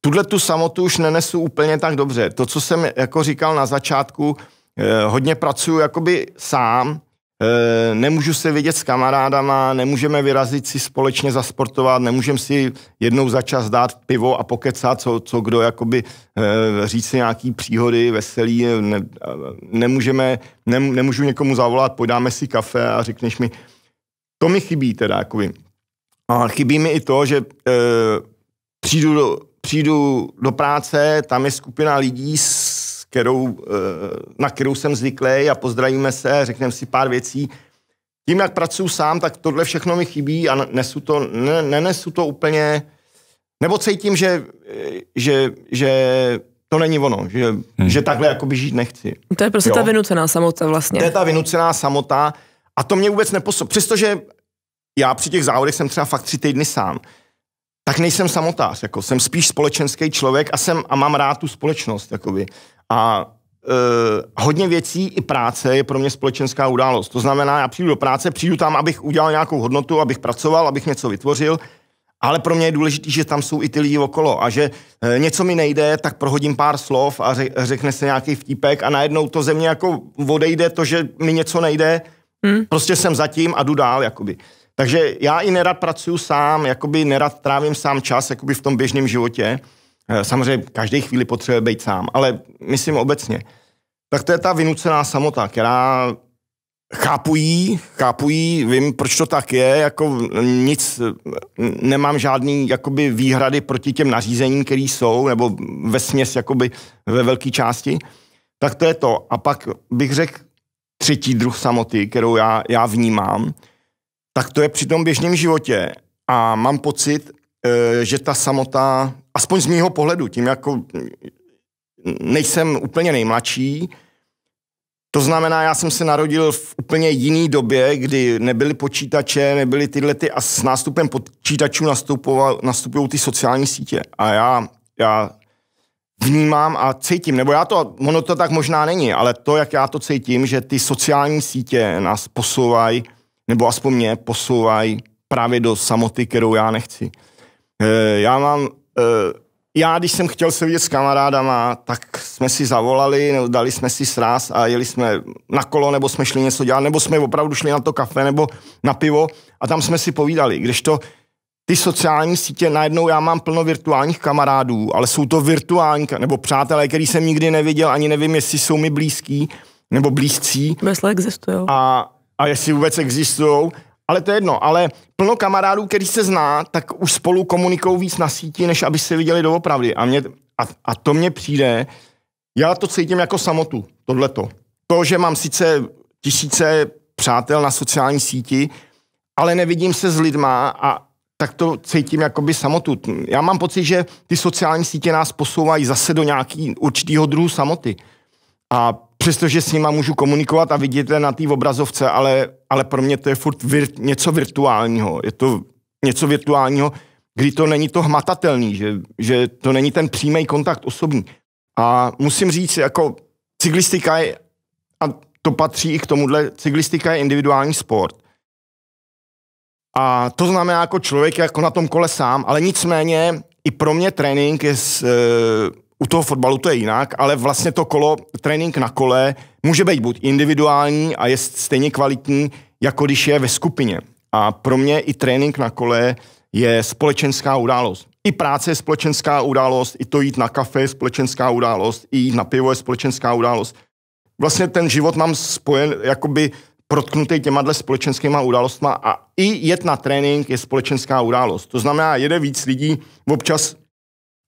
tuhle tu samotu už nenesu úplně tak dobře. To, co jsem jako říkal na začátku, Eh, hodně pracuju jakoby sám, eh, nemůžu se vidět s kamarádama, nemůžeme vyrazit si společně zasportovat, nemůžeme si jednou za čas dát pivo a pokecat, co, co kdo, jakoby eh, říct si nějaký příhody, veselý, ne, nemůžeme, ne, nemůžu někomu zavolat, podáme si kafe a řekneš mi, to mi chybí teda, jakoby. A chybí mi i to, že e, přijdu, do, přijdu do práce, tam je skupina lidí s kterou, eh, na kterou jsem zvyklý a pozdravíme se, řekneme si pár věcí. Tím, jak pracuji sám, tak tohle všechno mi chybí a nesu to, ne, nenesu to úplně, nebo cítím, že, eh, že, že to není ono, že, hmm. že takhle jakoby žít nechci. To je prostě jo? ta vynucená samota vlastně. To je ta vynucená samota a to mě vůbec neposob. Přestože já při těch závodech jsem třeba fakt tři týdny sám, tak nejsem samotář, jako jsem spíš společenský člověk a jsem a mám rád tu společnost, jakoby. A Uh, hodně věcí i práce je pro mě společenská událost. To znamená, já přijdu do práce, přijdu tam, abych udělal nějakou hodnotu, abych pracoval, abych něco vytvořil, ale pro mě je důležité, že tam jsou i ty lidi okolo a že uh, něco mi nejde, tak prohodím pár slov a řekne se nějaký vtípek a najednou to ze mě jako odejde to, že mi něco nejde, hmm. prostě jsem zatím a jdu dál, jakoby. Takže já i nerad pracuju sám, jakoby nerad trávím sám čas, jakoby v tom běžném životě, Eh, samozřejmě každé chvíli potřebuje být sám, ale myslím obecně. Tak to je ta vynucená samota, která chápují, chápují, vím, proč to tak je, jako nic, nemám žádný jakoby výhrady proti těm nařízením, které jsou, nebo ve směs jakoby ve velké části. Tak to je to. A pak bych řekl třetí druh samoty, kterou já, já vnímám, tak to je při tom běžném životě. A mám pocit, eh, že ta samota aspoň z mýho pohledu, tím jako nejsem úplně nejmladší, to znamená, já jsem se narodil v úplně jiný době, kdy nebyly počítače, nebyly tyhle ty a s nástupem počítačů nastupují ty sociální sítě. A já, já vnímám a cítím, nebo já to, ono to tak možná není, ale to, jak já to cítím, že ty sociální sítě nás posouvají, nebo aspoň mě posouvají právě do samoty, kterou já nechci. Eh, já mám Eh, já, když jsem chtěl se vidět s kamarádama, tak jsme si zavolali, nebo dali jsme si sraz a jeli jsme na kolo, nebo jsme šli něco dělat, nebo jsme opravdu šli na to kafe, nebo na pivo a tam jsme si povídali. Když to ty sociální sítě, najednou já mám plno virtuálních kamarádů, ale jsou to virtuální, nebo přátelé, který jsem nikdy neviděl, ani nevím, jestli jsou mi blízký, nebo blízcí. Vesle existují. A, a jestli vůbec existují ale to je jedno, ale plno kamarádů, který se zná, tak už spolu komunikují víc na síti, než aby se viděli doopravdy. A, mě, a, a to mně přijde, já to cítím jako samotu, tohleto. To, že mám sice tisíce přátel na sociální síti, ale nevidím se s lidma a tak to cítím jakoby samotu. Já mám pocit, že ty sociální sítě nás posouvají zase do nějaký určitýho druhu samoty. A přestože s nima můžu komunikovat a vidíte na té obrazovce, ale ale pro mě to je furt vir, něco virtuálního. Je to něco virtuálního, kdy to není to hmatatelný, že, že to není ten přímý kontakt osobní. A musím říct, jako cyklistika je, a to patří i k tomuhle, cyklistika je individuální sport. A to znamená, jako člověk jako na tom kole sám, ale nicméně i pro mě trénink je s, e, u toho fotbalu to je jinak, ale vlastně to kolo, trénink na kole, může být buď individuální a je stejně kvalitní, jako když je ve skupině. A pro mě i trénink na kole je společenská událost. I práce je společenská událost, i to jít na kafe je společenská událost, i jít na pivo je společenská událost. Vlastně ten život mám spojen, jakoby protknutý těma dle společenskýma událostma a i jet na trénink je společenská událost. To znamená, jede víc lidí, občas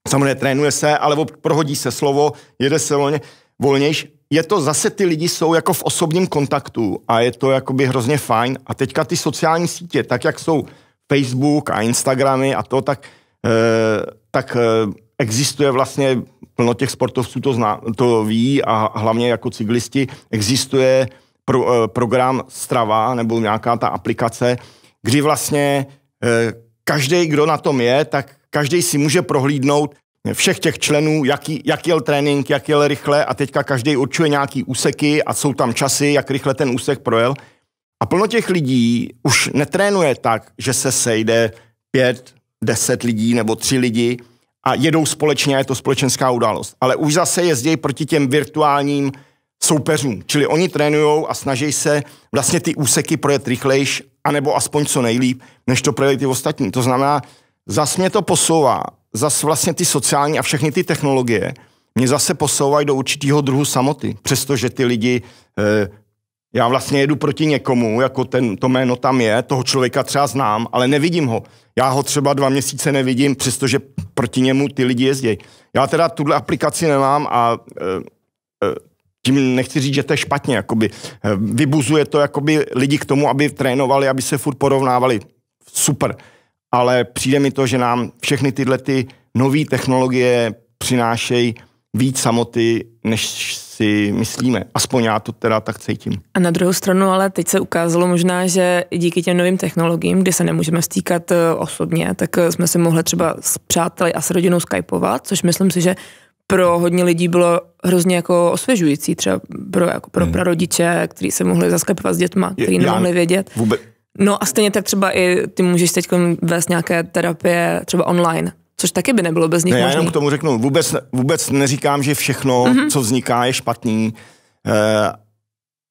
Samozřejmě trénuje se, ale prohodí se slovo, jede se volně, volnějš. Je to zase, ty lidi jsou jako v osobním kontaktu a je to jakoby hrozně fajn. A teďka ty sociální sítě, tak jak jsou Facebook a Instagramy a to, tak, e, tak e, existuje vlastně, plno těch sportovců to, zná, to ví a hlavně jako cyklisti, existuje pro, e, program Strava nebo nějaká ta aplikace, kdy vlastně e, každý, kdo na tom je, tak každý si může prohlídnout všech těch členů, jaký, jak jel trénink, jak jel rychle a teďka každý určuje nějaký úseky a jsou tam časy, jak rychle ten úsek projel. A plno těch lidí už netrénuje tak, že se sejde pět, deset lidí nebo tři lidi a jedou společně a je to společenská událost. Ale už zase jezdí proti těm virtuálním soupeřům. Čili oni trénují a snaží se vlastně ty úseky projet rychlejš, anebo aspoň co nejlíp, než to projeli ty ostatní. To znamená, Zas mě to posouvá, zas vlastně ty sociální a všechny ty technologie mě zase posouvají do určitého druhu samoty, přestože ty lidi, e, já vlastně jedu proti někomu, jako ten, to jméno tam je, toho člověka třeba znám, ale nevidím ho. Já ho třeba dva měsíce nevidím, přestože proti němu ty lidi jezdí. Já teda tuhle aplikaci nemám a e, e, tím nechci říct, že to je špatně, jakoby vybuzuje to jakoby lidi k tomu, aby trénovali, aby se furt porovnávali. Super ale přijde mi to, že nám všechny tyhle ty nové technologie přinášejí víc samoty, než si myslíme. Aspoň já to teda tak cítím. A na druhou stranu, ale teď se ukázalo možná, že díky těm novým technologiím, kdy se nemůžeme stýkat eh, osobně, tak eh, jsme si mohli třeba s přáteli a s rodinou skypovat, což myslím si, že pro hodně lidí bylo hrozně jako osvěžující, třeba pro, jako pro hmm. prarodiče, kteří se mohli zaskapovat s dětma, kteří nemohli vědět. Vůbec, No a stejně tak třeba i ty můžeš teď vést nějaké terapie třeba online, což taky by nebylo bez nich ne, možný. Já jenom k tomu řeknu, vůbec, vůbec neříkám, že všechno, mm-hmm. co vzniká, je špatný. E,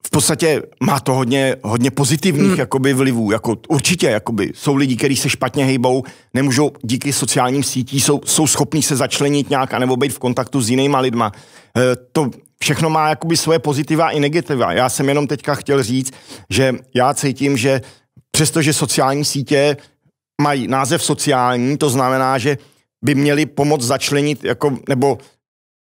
v podstatě má to hodně, hodně pozitivních mm. jakoby, vlivů. Jako, určitě jakoby, jsou lidi, kteří se špatně hejbou, nemůžou díky sociálním sítí, jsou, jsou schopní se začlenit nějak nebo být v kontaktu s jinýma lidma. E, to všechno má jakoby svoje pozitiva i negativa. Já jsem jenom teďka chtěl říct, že já cítím, že přestože sociální sítě mají název sociální, to znamená, že by měli pomoct začlenit, jako, nebo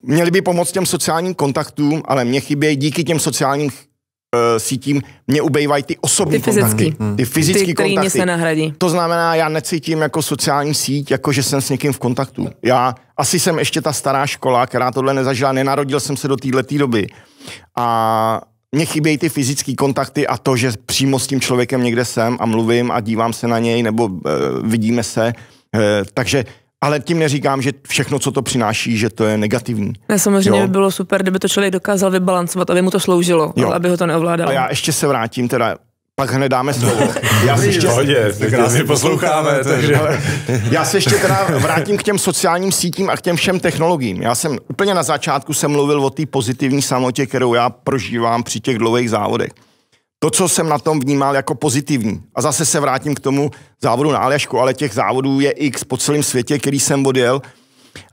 měli by pomoct těm sociálním kontaktům, ale mě chybějí díky těm sociálním uh, sítím, mě ubejvají ty osobní ty fyzický. kontakty. Hmm. Ty fyzické kontakty. se nahradí. To znamená, já necítím jako sociální síť, jako že jsem s někým v kontaktu. Já asi jsem ještě ta stará škola, která tohle nezažila, nenarodil jsem se do téhle doby. A mně chybějí ty fyzické kontakty a to, že přímo s tím člověkem někde jsem a mluvím a dívám se na něj nebo e, vidíme se. E, takže ale tím neříkám, že všechno, co to přináší, že to je negativní. Ne, samozřejmě jo. by bylo super, kdyby to člověk dokázal vybalancovat, aby mu to sloužilo, jo. ale aby ho to neovládalo. A já ještě se vrátím teda pak hned dáme slovo. Já se ještě, pohodě, krásně posloucháme. Takže. Já se ještě teda vrátím k těm sociálním sítím a k těm všem technologiím. Já jsem úplně na začátku jsem mluvil o té pozitivní samotě, kterou já prožívám při těch dlouhých závodech. To, co jsem na tom vnímal jako pozitivní, a zase se vrátím k tomu závodu na Aljašku, ale těch závodů je x po celém světě, který jsem odjel,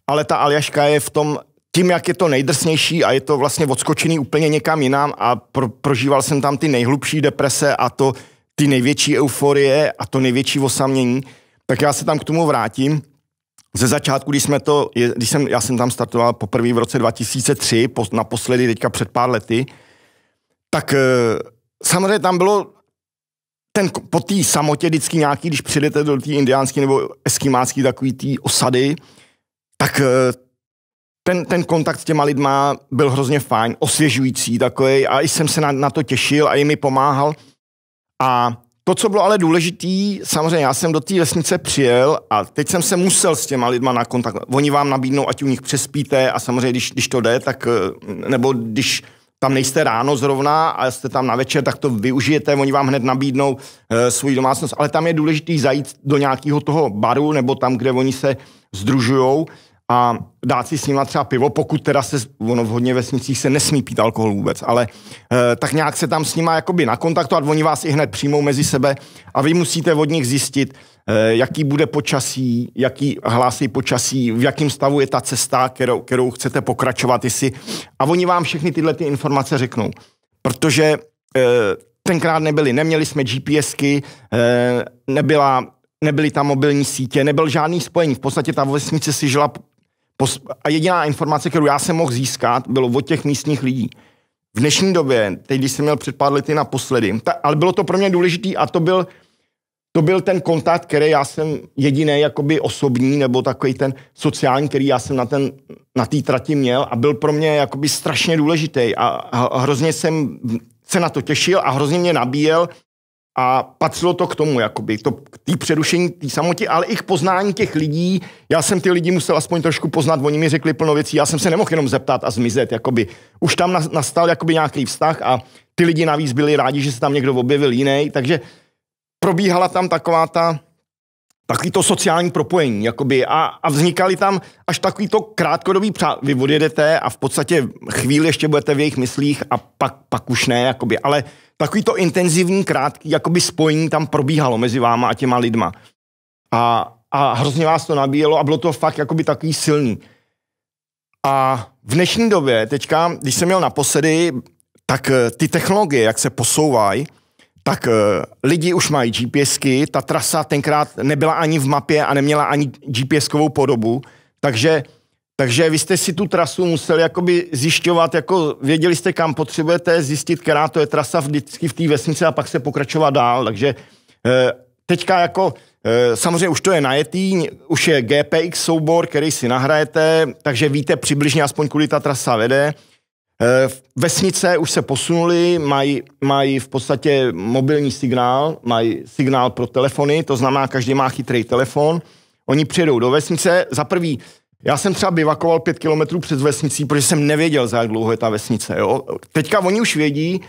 ale ta Aljaška je v tom tím, jak je to nejdrsnější a je to vlastně odskočený úplně někam jinam a pro, prožíval jsem tam ty nejhlubší deprese a to ty největší euforie a to největší osamění, tak já se tam k tomu vrátím. Ze začátku, když jsme to, když jsem, já jsem tam startoval poprvé v roce 2003, po, naposledy teďka před pár lety, tak e, samozřejmě tam bylo ten, po té samotě vždycky nějaký, když přijdete do té indiánské nebo eskimácké takový té osady, tak e, ten, ten kontakt s těma lidma byl hrozně fajn, osvěžující takový a jsem se na, na to těšil a i mi pomáhal. A to, co bylo ale důležitý, samozřejmě já jsem do té vesnice přijel a teď jsem se musel s těma lidma na kontakt. Oni vám nabídnou, ať u nich přespíte a samozřejmě, když, když to jde, tak eh, nebo když tam nejste ráno zrovna a jste tam na večer, tak to využijete, oni vám hned nabídnou e, svoji domácnost, ale tam je důležitý zajít do nějakého toho baru nebo tam, kde oni se združujou a dát si s nima třeba pivo, pokud teda se, ono v hodně vesnicích se nesmí pít alkohol vůbec, ale e, tak nějak se tam s nima jakoby nakontaktovat, oni vás i hned přijmou mezi sebe a vy musíte od nich zjistit, e, jaký bude počasí, jaký hlásí počasí, v jakém stavu je ta cesta, kterou, kterou chcete pokračovat, jestli, a oni vám všechny tyhle ty informace řeknou, protože e, tenkrát nebyli, neměli jsme GPSky, e, nebyla nebyly tam mobilní sítě, nebyl žádný spojení. V podstatě ta vesnice si žila a jediná informace, kterou já jsem mohl získat, bylo od těch místních lidí. V dnešní době, teď když jsem měl před pár lety naposledy, ta, ale bylo to pro mě důležité a to byl, to byl ten kontakt, který já jsem jediný jakoby osobní nebo takový ten sociální, který já jsem na té na trati měl a byl pro mě jakoby strašně důležitý a, a hrozně jsem se na to těšil a hrozně mě nabíjel a patřilo to k tomu, jakoby, to, k té přerušení té samotě, ale i k poznání těch lidí. Já jsem ty lidi musel aspoň trošku poznat, oni mi řekli plno věcí, já jsem se nemohl jenom zeptat a zmizet, jakoby. Už tam nastal jakoby nějaký vztah a ty lidi navíc byli rádi, že se tam někdo objevil jiný, takže probíhala tam taková ta takový to sociální propojení. Jakoby, a, a vznikaly tam až takový to krátkodobý přá... Vy odjedete a v podstatě chvíli ještě budete v jejich myslích a pak, pak už ne, jakoby, ale takový to intenzivní, krátký jakoby spojení tam probíhalo mezi váma a těma lidma. A, a hrozně vás to nabíjelo a bylo to fakt jakoby takový silný. A v dnešní době, teďka, když jsem měl naposledy, tak eh, ty technologie, jak se posouvají, tak uh, lidi už mají GPSky, ta trasa tenkrát nebyla ani v mapě a neměla ani GPSkovou podobu, takže, takže vy jste si tu trasu museli jakoby zjišťovat, jako věděli jste, kam potřebujete zjistit, která to je trasa vždycky v té vesnici a pak se pokračovat dál, takže uh, teďka jako eh, Samozřejmě už to je najetý, už je GPX soubor, který si nahrajete, takže víte přibližně aspoň kudy ta trasa vede. Eh, vesnice už se posunuli, mají, mají v podstatě mobilní signál, mají signál pro telefony, to znamená, každý má chytrý telefon. Oni přijedou do vesnice, za prvý, já jsem třeba bivakoval pět kilometrů před vesnicí, protože jsem nevěděl, za jak dlouho je ta vesnice. Jo? Teďka oni už vědí,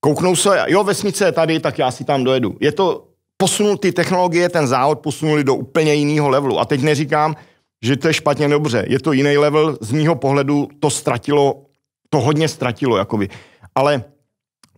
kouknou se, jo, vesnice je tady, tak já si tam dojedu. Je to, posunul ty technologie, ten závod posunuli do úplně jiného levelu. A teď neříkám, že to je špatně dobře. Je to jiný level, z mýho pohledu to ztratilo to hodně ztratilo, jakoby. Ale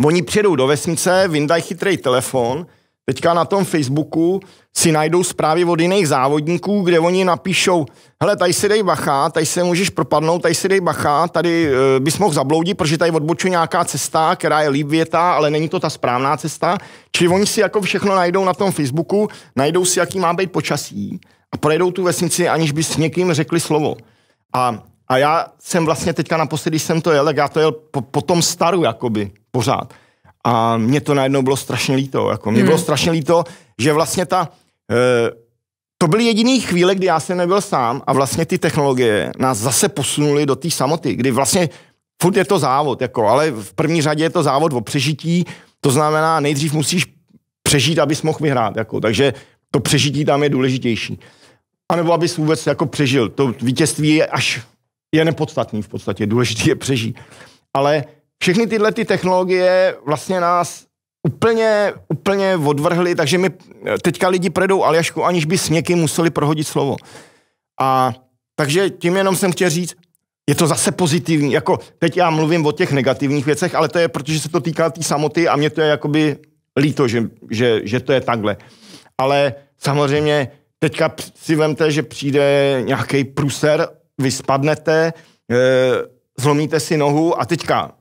oni přijdou do vesnice, vyndají chytrý telefon, teďka na tom Facebooku si najdou zprávy od jiných závodníků, kde oni napíšou, hele, tady si dej bacha, tady se můžeš propadnout, tady si dej bacha, tady uh, bys mohl zabloudit, protože tady odbočuje nějaká cesta, která je líp věta, ale není to ta správná cesta. Čili oni si jako všechno najdou na tom Facebooku, najdou si, jaký má být počasí a projedou tu vesnici, aniž by s někým řekli slovo. A a já jsem vlastně teďka naposledy, když jsem to jel, tak já to jel po, po tom staru, jakoby, pořád. A mě to najednou bylo strašně líto, jako. Mě hmm. bylo strašně líto, že vlastně ta... E, to byly jediný chvíle, kdy já jsem nebyl sám a vlastně ty technologie nás zase posunuly do té samoty, kdy vlastně furt je to závod, jako, ale v první řadě je to závod o přežití, to znamená, nejdřív musíš přežít, abys mohl vyhrát, jako, takže to přežití tam je důležitější. A nebo abys vůbec jako přežil. To vítězství je až je nepodstatný v podstatě, důležitý je přežít. Ale všechny tyhle ty technologie vlastně nás úplně, úplně odvrhly, takže my teďka lidi predou Aljašku, aniž by s někým museli prohodit slovo. A takže tím jenom jsem chtěl říct, je to zase pozitivní, jako teď já mluvím o těch negativních věcech, ale to je, protože se to týká té tý samoty a mě to je jakoby líto, že, že, že to je takhle. Ale samozřejmě teďka si vemte, že přijde nějaký pruser vy spadnete, eh, zlomíte si nohu a teďka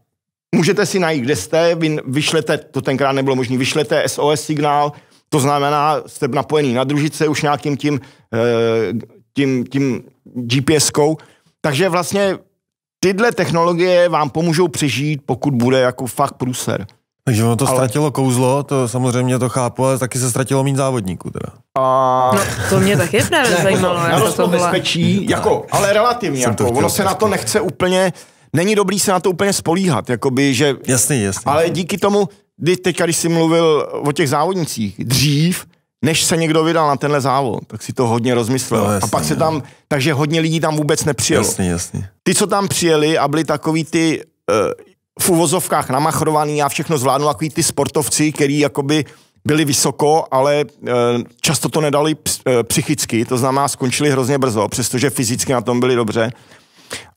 můžete si najít, kde jste, vy vyšlete, to tenkrát nebylo možné, vyšlete SOS signál, to znamená, jste napojený na družice už nějakým tím, eh, tím, tím GPS-kou, takže vlastně tyhle technologie vám pomůžou přežít, pokud bude jako fakt průser. Takže ono to ale... ztratilo kouzlo, to samozřejmě to chápu, ale taky se ztratilo méně závodníků teda. A... No, to mě taky právě zajímalo. Narost to bezpečí, jako, ale relativně, jako, ono se na to nechce úplně, není dobrý se na to úplně spolíhat, jakoby, že... Jasný, jasný. Ale díky tomu, kdy teď, když jsi mluvil o těch závodnicích, dřív, než se někdo vydal na tenhle závod, tak si to hodně rozmyslel. No, jasný, a pak se no. tam, takže hodně lidí tam vůbec nepřijelo. Jasný, jasný. Ty, co tam přijeli a byli takový ty, eh, v uvozovkách namachrovaný a všechno zvládnu, takový ty sportovci, který jakoby byli vysoko, ale eh, často to nedali eh, psychicky, to znamená skončili hrozně brzo, přestože fyzicky na tom byli dobře.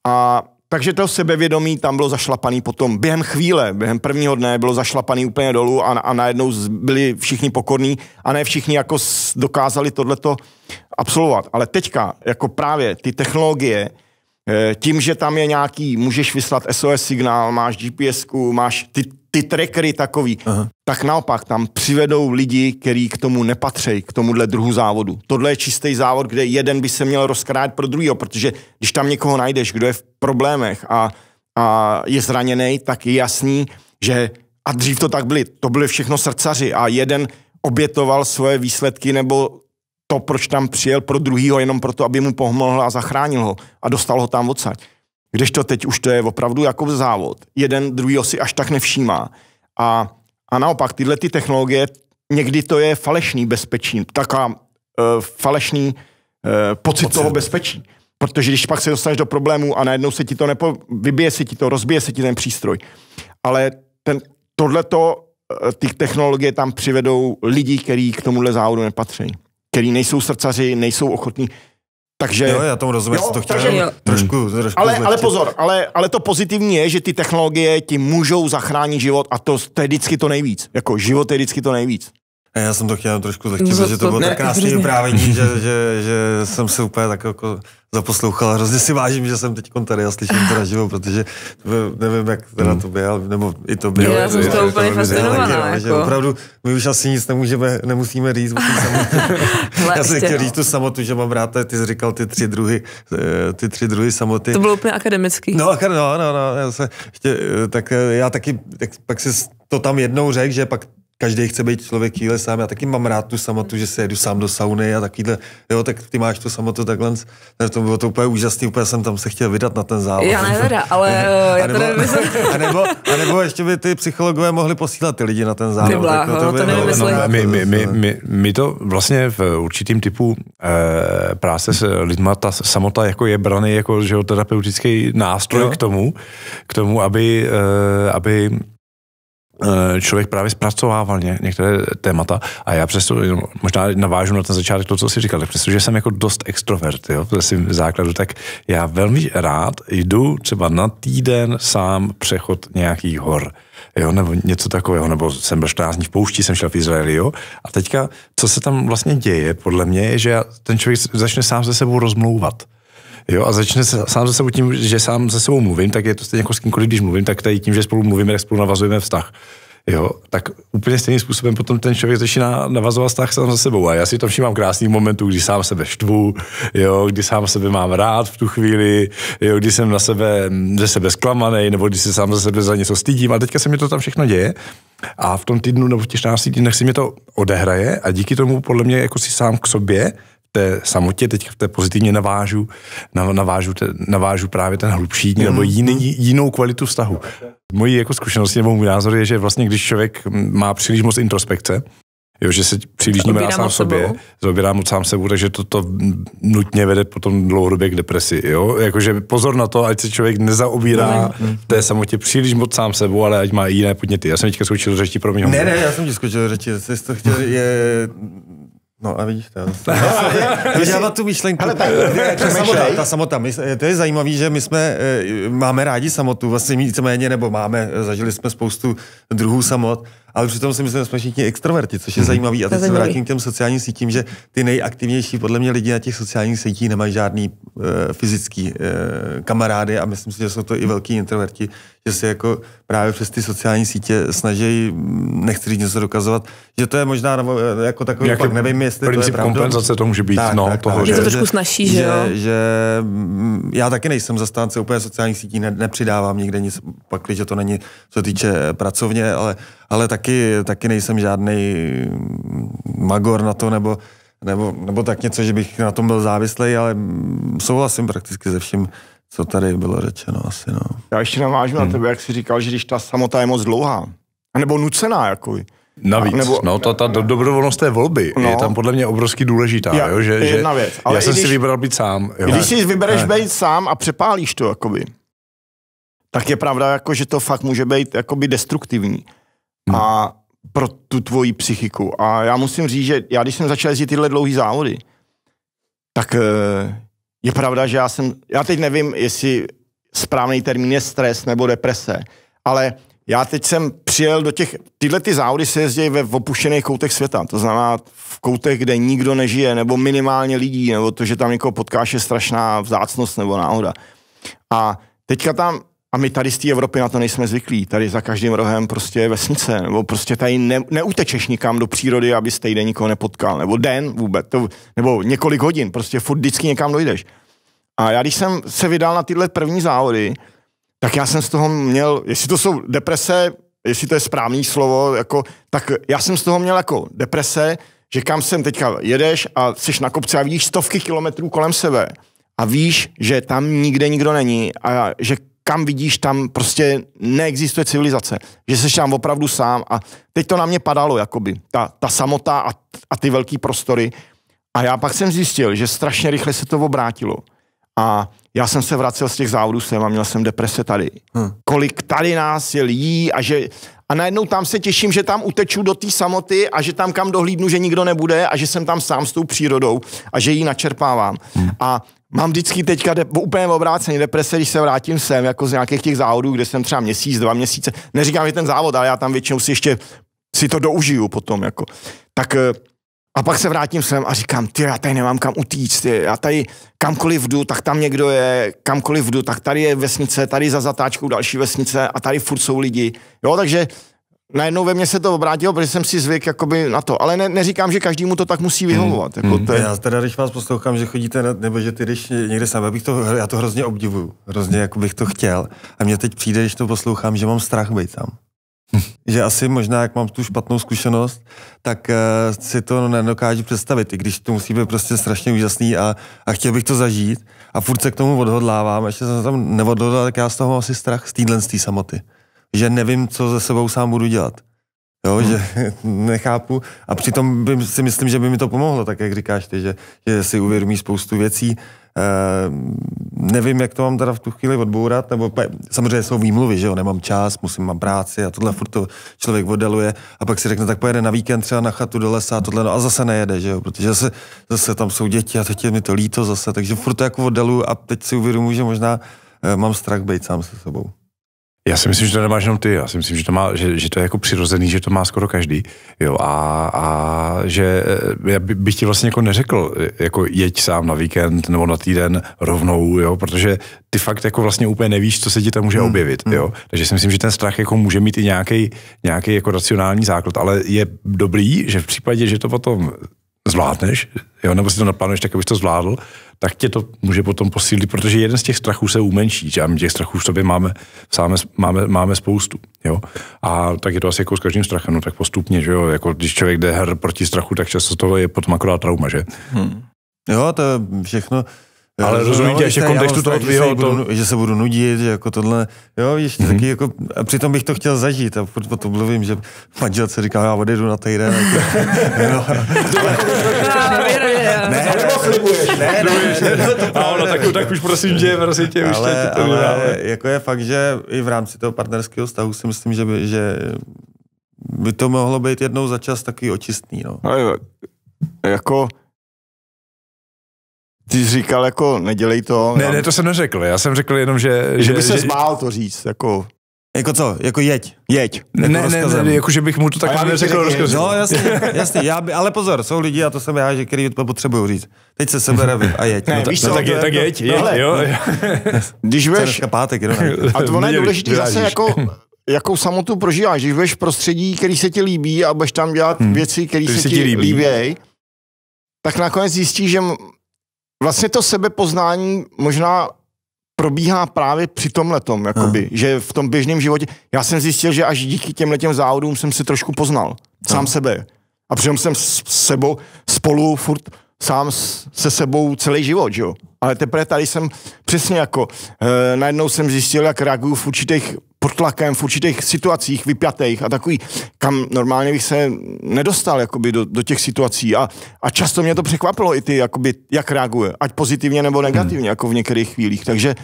A takže to sebevědomí tam bylo zašlapaný potom během chvíle, během prvního dne bylo zašlapaný úplně dolů a, a najednou byli všichni pokorní a ne všichni jako dokázali tohleto absolvovat. Ale teďka, jako právě ty technologie, Eh, tím, že tam je nějaký, můžeš vyslat SOS signál, máš GPS, máš ty, ty trackery takový, Aha. tak naopak tam přivedou lidi, kteří k tomu nepatřejí, k tomuhle druhu závodu. Tohle je čistý závod, kde jeden by se měl rozkrát pro druhý, protože když tam někoho najdeš, kdo je v problémech a, a je zraněný, tak je jasný, že a dřív to tak byly, to byly všechno srdcaři a jeden obětoval svoje výsledky nebo to, proč tam přijel pro druhýho, jenom proto, aby mu pomohl a zachránil ho a dostal ho tam odsaď. Když to teď už to je opravdu jako závod. Jeden druhý si až tak nevšímá. A, a naopak tyhle ty technologie, někdy to je falešný bezpečí, taková uh, e, falešný uh, pocit, pocit toho bezpečí. Protože když pak se dostaneš do problému a najednou se ti to nepo... vybije se ti to, rozbije se ti ten přístroj. Ale ten, tohleto, e, ty technologie tam přivedou lidi, kteří k tomuhle závodu nepatří který nejsou srdcaři, nejsou ochotní. Takže, jo, já tomu rozumím, jo, to chtěl takže, trošku, hmm. trošku ale, ale pozor, ale, ale to pozitivní je, že ty technologie ti můžou zachránit život a to, to je vždycky to nejvíc. Jako život je vždycky to nejvíc. Já jsem to chtěl trošku zlehčit, no, protože to bylo ne, tak krásné vyprávění, že, že, že, jsem se úplně tak jako zaposlouchal. Hrozně si vážím, že jsem teď tady a slyším to naživo, protože nevím, jak teda hmm. to bylo, nebo i to bylo. Já jsem to, úplně fascinovaná. Jako. opravdu, my už asi nic nemůžeme, nemusíme říct. já jsem chtěl říct tu samotu, že mám rád, ty jsi říkal ty tři druhy, eh, ty tři druhy samoty. To bylo úplně akademický. No, no, no, no já se, ještě, eh, tak eh, já taky, tak, pak si to tam jednou řekl, že pak každý chce být člověk chvíle sám. Já taky mám rád tu samotu, že se jedu sám do sauny a takovýhle. Jo, tak ty máš tu samotu takhle. To bylo to úplně úžasný, úplně jsem tam se chtěl vydat na ten závod. Já neveda, ale a nebo, já to nevím. a, nebo, a nebo ještě by ty psychologové mohli posílat ty lidi na ten závod. Jako bláho, no, to, by, to no, no, no, my, my, my, my, my, to vlastně v určitým typu e, práce s lidma, ta samota jako je braný jako že terapeutický nástroj jo. k tomu, k tomu, aby, e, aby Eh, člověk právě zpracovával ně, některé témata a já přesto, možná navážu na ten začátek to, co jsi říkal, přestože jsem jako dost extrovert, jo, ve svým základu, tak já velmi rád jdu třeba na týden sám přechod nějakých hor, jo, nebo něco takového, nebo jsem byl 14 dní v poušti, jsem šel v Izraeli, jo, a teďka, co se tam vlastně děje, podle mě, je, že ten člověk začne sám se sebou rozmlouvat. Jo, a začne se, sám se sebou tím, že sám se sebou mluvím, tak je to stejně jako s kýmkoliv, když mluvím, tak tady tím, že spolu mluvíme, tak spolu navazujeme vztah. Jo, tak úplně stejným způsobem potom ten člověk začíná navazovat vztah sám za sebou. A já si tam všímám krásných momentů, kdy sám sebe štvu, jo, kdy sám sebe mám rád v tu chvíli, jo, kdy jsem na sebe, ze sebe zklamaný, nebo když se sám za sebe za něco stydím. A teďka se mi to tam všechno děje. A v tom týdnu nebo v těch 14 týdnech si mě to odehraje a díky tomu podle mě jako si sám k sobě té samotě, teď v té pozitivně navážu, navážu, te, navážu právě ten hlubší mm. nebo mhm. jiný, jinou kvalitu vztahu. Mojí jako zkušenosti nebo můj názor je, že vlastně když člověk má příliš moc introspekce, jo, že se příliš nemá sám sobě, zaobírá moc sám sebou, takže toto to nutně vede potom dlouhodobě k depresi. Jo? Jakože pozor na to, ať se člověk nezaobírá mm. té samotě příliš moc sám sebou, ale ať má i jiné podněty. Já jsem teďka skočil řečí pro mě. Ne, ne, já jsem ti skočil řeči, jsi to chtěl, je No a vidíš to. Vyžává tu myšlenku. Ale tak, ta, samota, ta samota, to je zajímavé, že my jsme, e, máme rádi samotu, vlastně víceméně, nebo máme, zažili jsme spoustu druhů samot, ale přitom si myslím, že jsme všichni extroverti, což je hmm. zajímavý. A teď se vrátím k těm sociálním sítím, že ty nejaktivnější podle mě lidi na těch sociálních sítích nemají žádný uh, fyzický uh, kamarády a myslím si, že jsou to i velký introverti, že se jako právě přes ty sociální sítě snaží, nechci říct něco dokazovat, že to je možná nebo, eh, jako takový, pak nevím, jestli to je pravda. kompenzace to může být, tak, no, tak, toho, že, je to trošku snaží, že, že, že, mm, já taky nejsem zastánce úplně sociálních sítí, ne, nepřidávám nikde nic, pak, že to není, co týče pracovně, ale, ale taky, taky nejsem žádný magor na to, nebo, nebo, nebo tak něco, že bych na tom byl závislý, ale souhlasím prakticky se vším, co tady bylo řečeno asi, no. Já ještě navážu hmm. na tebe, jak jsi říkal, že když ta samota je moc dlouhá, nebo nucená, jako, Navíc, nebo, no ta, ta do, dobrovolnost té volby no. je tam podle mě obrovsky důležitá, ja, jo, že, jedna věc, ale já jsem když, si vybral být sám. Jo. Když si vybereš ne. být sám a přepálíš to, jakoby, tak je pravda, jako, že to fakt může být jakoby destruktivní. No. a pro tu tvoji psychiku. A já musím říct, že já když jsem začal jezdit tyhle dlouhé závody, tak eh, je pravda, že já jsem, já teď nevím, jestli správný termín je stres nebo deprese, ale já teď jsem přijel do těch, tyhle ty závody se jezdí ve opuštěných koutech světa, to znamená v koutech, kde nikdo nežije, nebo minimálně lidí, nebo to, že tam někoho potkáš je strašná vzácnost nebo náhoda. A teďka tam a my tady z té Evropy na to nejsme zvyklí. Tady za každým rohem prostě je vesnice. Nebo prostě tady ne, neutečeš nikam do přírody, aby stejně nikoho nepotkal. Nebo den vůbec. To, nebo několik hodin. Prostě furt vždycky někam dojdeš. A já když jsem se vydal na tyhle první závody, tak já jsem z toho měl, jestli to jsou deprese, jestli to je správný slovo, jako, tak já jsem z toho měl jako deprese, že kam jsem teďka jedeš a jsi na kopci a vidíš stovky kilometrů kolem sebe a víš, že tam nikde nikdo není a že kam vidíš, tam prostě neexistuje civilizace, že jsi tam opravdu sám a teď to na mě padalo, jakoby, ta, ta samota a, a ty velký prostory a já pak jsem zjistil, že strašně rychle se to obrátilo a já jsem se vracel z těch závodů sem a měl jsem deprese tady. Hmm. Kolik tady nás je lidí a že a najednou tam se těším, že tam uteču do té samoty a že tam kam dohlídnu, že nikdo nebude a že jsem tam sám s tou přírodou a že ji načerpávám. Hmm. A Mám vždycky teďka de- úplně obráceně deprese, když se vrátím sem, jako z nějakých těch závodů, kde jsem třeba měsíc, dva měsíce. Neříkám, že ten závod, ale já tam většinou si ještě si to doužiju potom, jako. Tak eh, a pak se vrátím sem a říkám, ty, já tady nemám kam utíct, ty, já tady kamkoliv jdu, tak tam někdo je, kamkoliv jdu, tak tady je vesnice, tady za zatáčkou další vesnice a tady furt jsou lidi. Jo, takže najednou ve mně se to obrátilo, protože jsem si zvyk jakoby na to. Ale ne, neříkám, že každému to tak musí vyhovovat. Hmm. Jako hmm. To je... Já teda, když vás poslouchám, že chodíte, na, nebo že ty když někde sám, já, bych to, já to hrozně obdivuju, hrozně jako bych to chtěl. A mě teď přijde, když to poslouchám, že mám strach být tam. že asi možná, jak mám tu špatnou zkušenost, tak uh, si to nedokážu představit, i když to musí být prostě strašně úžasný a, a chtěl bych to zažít a furt se k tomu odhodlávám, ještě jsem tam neodhodlal, tak já z toho mám asi strach z téhle samoty že nevím, co ze sebou sám budu dělat. Jo, hmm. že nechápu. A přitom by, si myslím, že by mi to pomohlo, tak jak říkáš ty, že, že si uvědomí spoustu věcí. E, nevím, jak to mám teda v tu chvíli odbourat, nebo samozřejmě jsou výmluvy, že jo, nemám čas, musím, mám práci a tohle furt to člověk oddeluje a pak si řekne, tak pojede na víkend třeba na chatu do lesa a tohle, no a zase nejede, že jo, protože zase, zase tam jsou děti a teď je mi to líto zase, takže furt to jako oddeluju a teď si uvědomuji, že možná e, mám strach být sám se sebou. Já si myslím, že to nemáš jenom ty, já si myslím, že to, má, že, že to je jako přirozený, že to má skoro každý, jo, a, a že eh, já by, bych ti vlastně jako neřekl, jako jeď sám na víkend nebo na týden rovnou, jo, protože ty fakt jako vlastně úplně nevíš, co se ti tam může hmm. objevit, hmm. jo, takže si myslím, že ten strach jako může mít i nějaký, nějaký jako racionální základ, ale je dobrý, že v případě, že to potom zvládneš, jo, nebo si to naplánuješ tak, abys to zvládl, tak tě to může potom posílit, protože jeden z těch strachů se umenší. Že? A my těch strachů v sobě máme, sáme, máme, máme spoustu. Jo? A tak je to asi jako s každým strachem, no tak postupně, že jo? Jako když člověk jde her proti strachu, tak často tohle je potom akorát trauma, že? Hmm. Jo, to je všechno ale no, rozumíte, no, ještě v kontextu toho tvýho... že, To... Že se budu nudit, že jako tohle, jo, víš, mm-hmm. taky jako, a přitom bych to chtěl zažít a furt o to mluvím, že manžel se říká, já odjedu na týden. no. ne, ne, ne, ne, ne, ne, ne, tak, tak už prosím tě, prosím tě, už ale, tě, jako je fakt, že i v rámci toho partnerského vztahu si myslím, že by, že by to mohlo být jednou za čas takový očistný, no. no jako, ty jsi říkal jako, nedělej to. Ne, já... ne, to jsem neřekl, já jsem řekl jenom, že... Že, že by se že... to říct, jako... Jako co? Jako jeď. Jeď. Jako ne, ne, ne, ne, jako že bych mu to takhle řekl rozkazem. No jasně, jasně, já by, ale pozor, jsou lidi a to jsem já, že který to potřebuju říct. Teď se sebere a jeď. Ne, no, víš no, co, tak, je, tak jako- jeď, jeď, no, jo. Když veš... pátek, jo. A to ono je důležité zase jako jakou samotu prožíváš, když budeš v prostředí, který se ti líbí a budeš tam dělat hmm. věci, které se, se ti líbí, líbí tak nakonec zjistíš, že Vlastně to sebepoznání možná probíhá právě při tom letom, jakoby, Aha. že v tom běžném životě. Já jsem zjistil, že až díky těm letem závodům jsem se trošku poznal. Sám sebe. A přitom jsem s sebou spolu furt sám se sebou celý život, že jo. Ale teprve tady jsem přesně jako, e, najednou jsem zjistil, jak reaguju v určitých pod tlakem v určitých situacích vypjatých a takový, kam normálně bych se nedostal jakoby do, do těch situací a, a často mě to překvapilo i ty, jakoby, jak reaguje, ať pozitivně nebo hmm. negativně, hmm. jako v některých chvílích, takže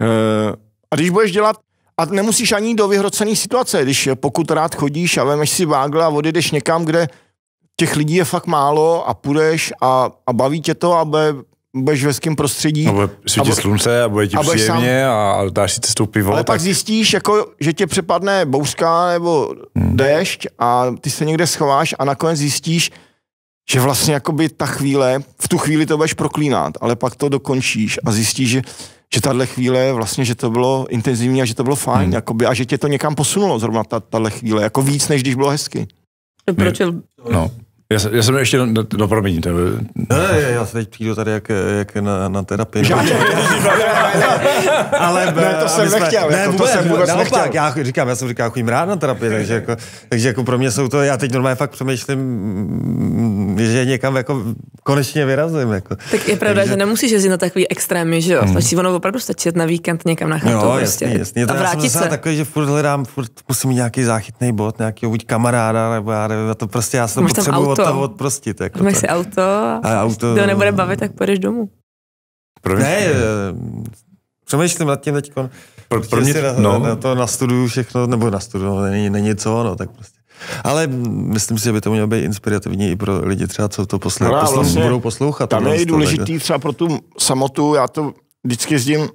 eh, a když budeš dělat a nemusíš ani do vyhrocené situace, když pokud rád chodíš a vemeš si vágla a odjedeš někam, kde těch lidí je fakt málo a půjdeš a, a baví tě to a bude budeš ve ským prostředí. No, svítí slunce a bude ti a příjemně sám. a dáš si cestou pivo. Ale tak... pak zjistíš, jako, že tě přepadne bouřka nebo hmm. déšť a ty se někde schováš a nakonec zjistíš, že vlastně jakoby ta chvíle, v tu chvíli to budeš proklínat, ale pak to dokončíš a zjistíš, že, že tahle chvíle vlastně, že to bylo intenzivní a že to bylo fajn, hmm. jakoby, a že tě to někam posunulo zrovna ta, tahle chvíle, jako víc, než když bylo hezky. Proč? No. Já, já jsem ještě, no, promiň. To... Ne, já se teď přijdu tady jak, jak na, na terapii. Žádný, ale ne, to jsem jsme, nechtěl. Ne, jako to vůbec, to jsem vůbec naopak, nechtěl. já říkám, já jsem říkal, chodím rád na terapii, takže jako, takže jako pro mě jsou to, já teď normálně fakt přemýšlím, mm, že někam jako konečně vyrazím. Jako. Tak je pravda, takže... že nemusíš jezdit na takový extrémy, že jo? Hmm. Prostě ono opravdu stačit na víkend někam na chatu. Jo, prostě. jasně, jasně. A vrátit se. Takový, že furt hledám, furt musím mít nějaký záchytný bod, nějaký buď kamaráda, nebo já nevím, to prostě já se potřebuju to odprostit. Jako Máš si auto a, a auto... to nebude bavit, tak půjdeš domů. mě, Ne, eh, přemýšlím nad tím teď. Pro, pro mě, na, no. na to nastuduju všechno, nebo nastuduju, no, není, není co, no, tak prostě. Ale myslím si, že by to mělo být inspirativní i pro lidi třeba, co to poslou. no, poslou, vlastně, budou poslouchat. Tam no, je i důležitý tak, třeba pro tu samotu, já to vždycky jezdím,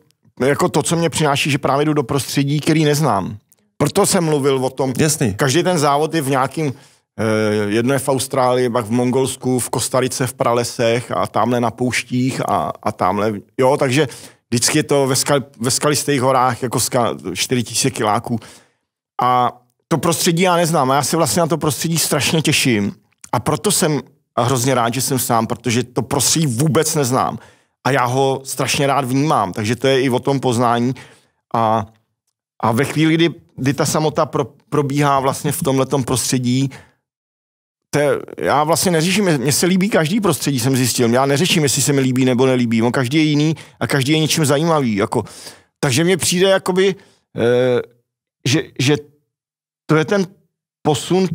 jako to, co mě přináší, že právě jdu do prostředí, který neznám. Proto jsem mluvil o tom. Jasný. Každý ten závod je v nějakým Eh, jedno je v Austrálii, pak v Mongolsku, v Kostarice, v pralesech a tamhle na pouštích a, a tamhle. Jo, takže vždycky je to ve, skal, ve skalistých horách jako ska, 4000 kiláků. A to prostředí já neznám a já se vlastně na to prostředí strašně těším. A proto jsem hrozně rád, že jsem sám, protože to prostředí vůbec neznám. A já ho strašně rád vnímám, takže to je i o tom poznání. A, a ve chvíli, kdy, kdy ta samota pro, probíhá vlastně v tomhletom prostředí, to je, já vlastně neřeším, mně se líbí každý prostředí, jsem zjistil. Já neřeším, jestli se mi líbí nebo nelíbí. On každý je jiný a každý je něčím zajímavý. Jako. Takže mně přijde, jakoby, e, že, že to je ten posun,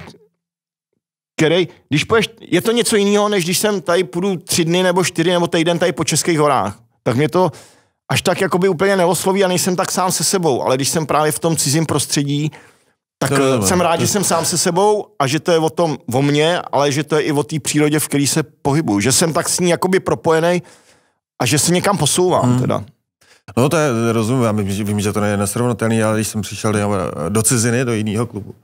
který, když půjdeš, je to něco jiného, než když jsem tady půjdu tři dny nebo čtyři nebo týden tady po Českých horách. Tak mě to až tak jakoby úplně neosloví a nejsem tak sám se sebou. Ale když jsem právě v tom cizím prostředí, tak to nevím, eh, jsem rád, to... že jsem sám se sebou a že to je o tom, o mně, ale že to je i o té přírodě, v které se pohybuju. Že jsem tak s ní jakoby propojený a že se někam posouvám hmm. teda. No to je, rozumím, já vím, vím, že to není nesrovnatelný, ale když jsem přišel do ciziny, do jiného klubu,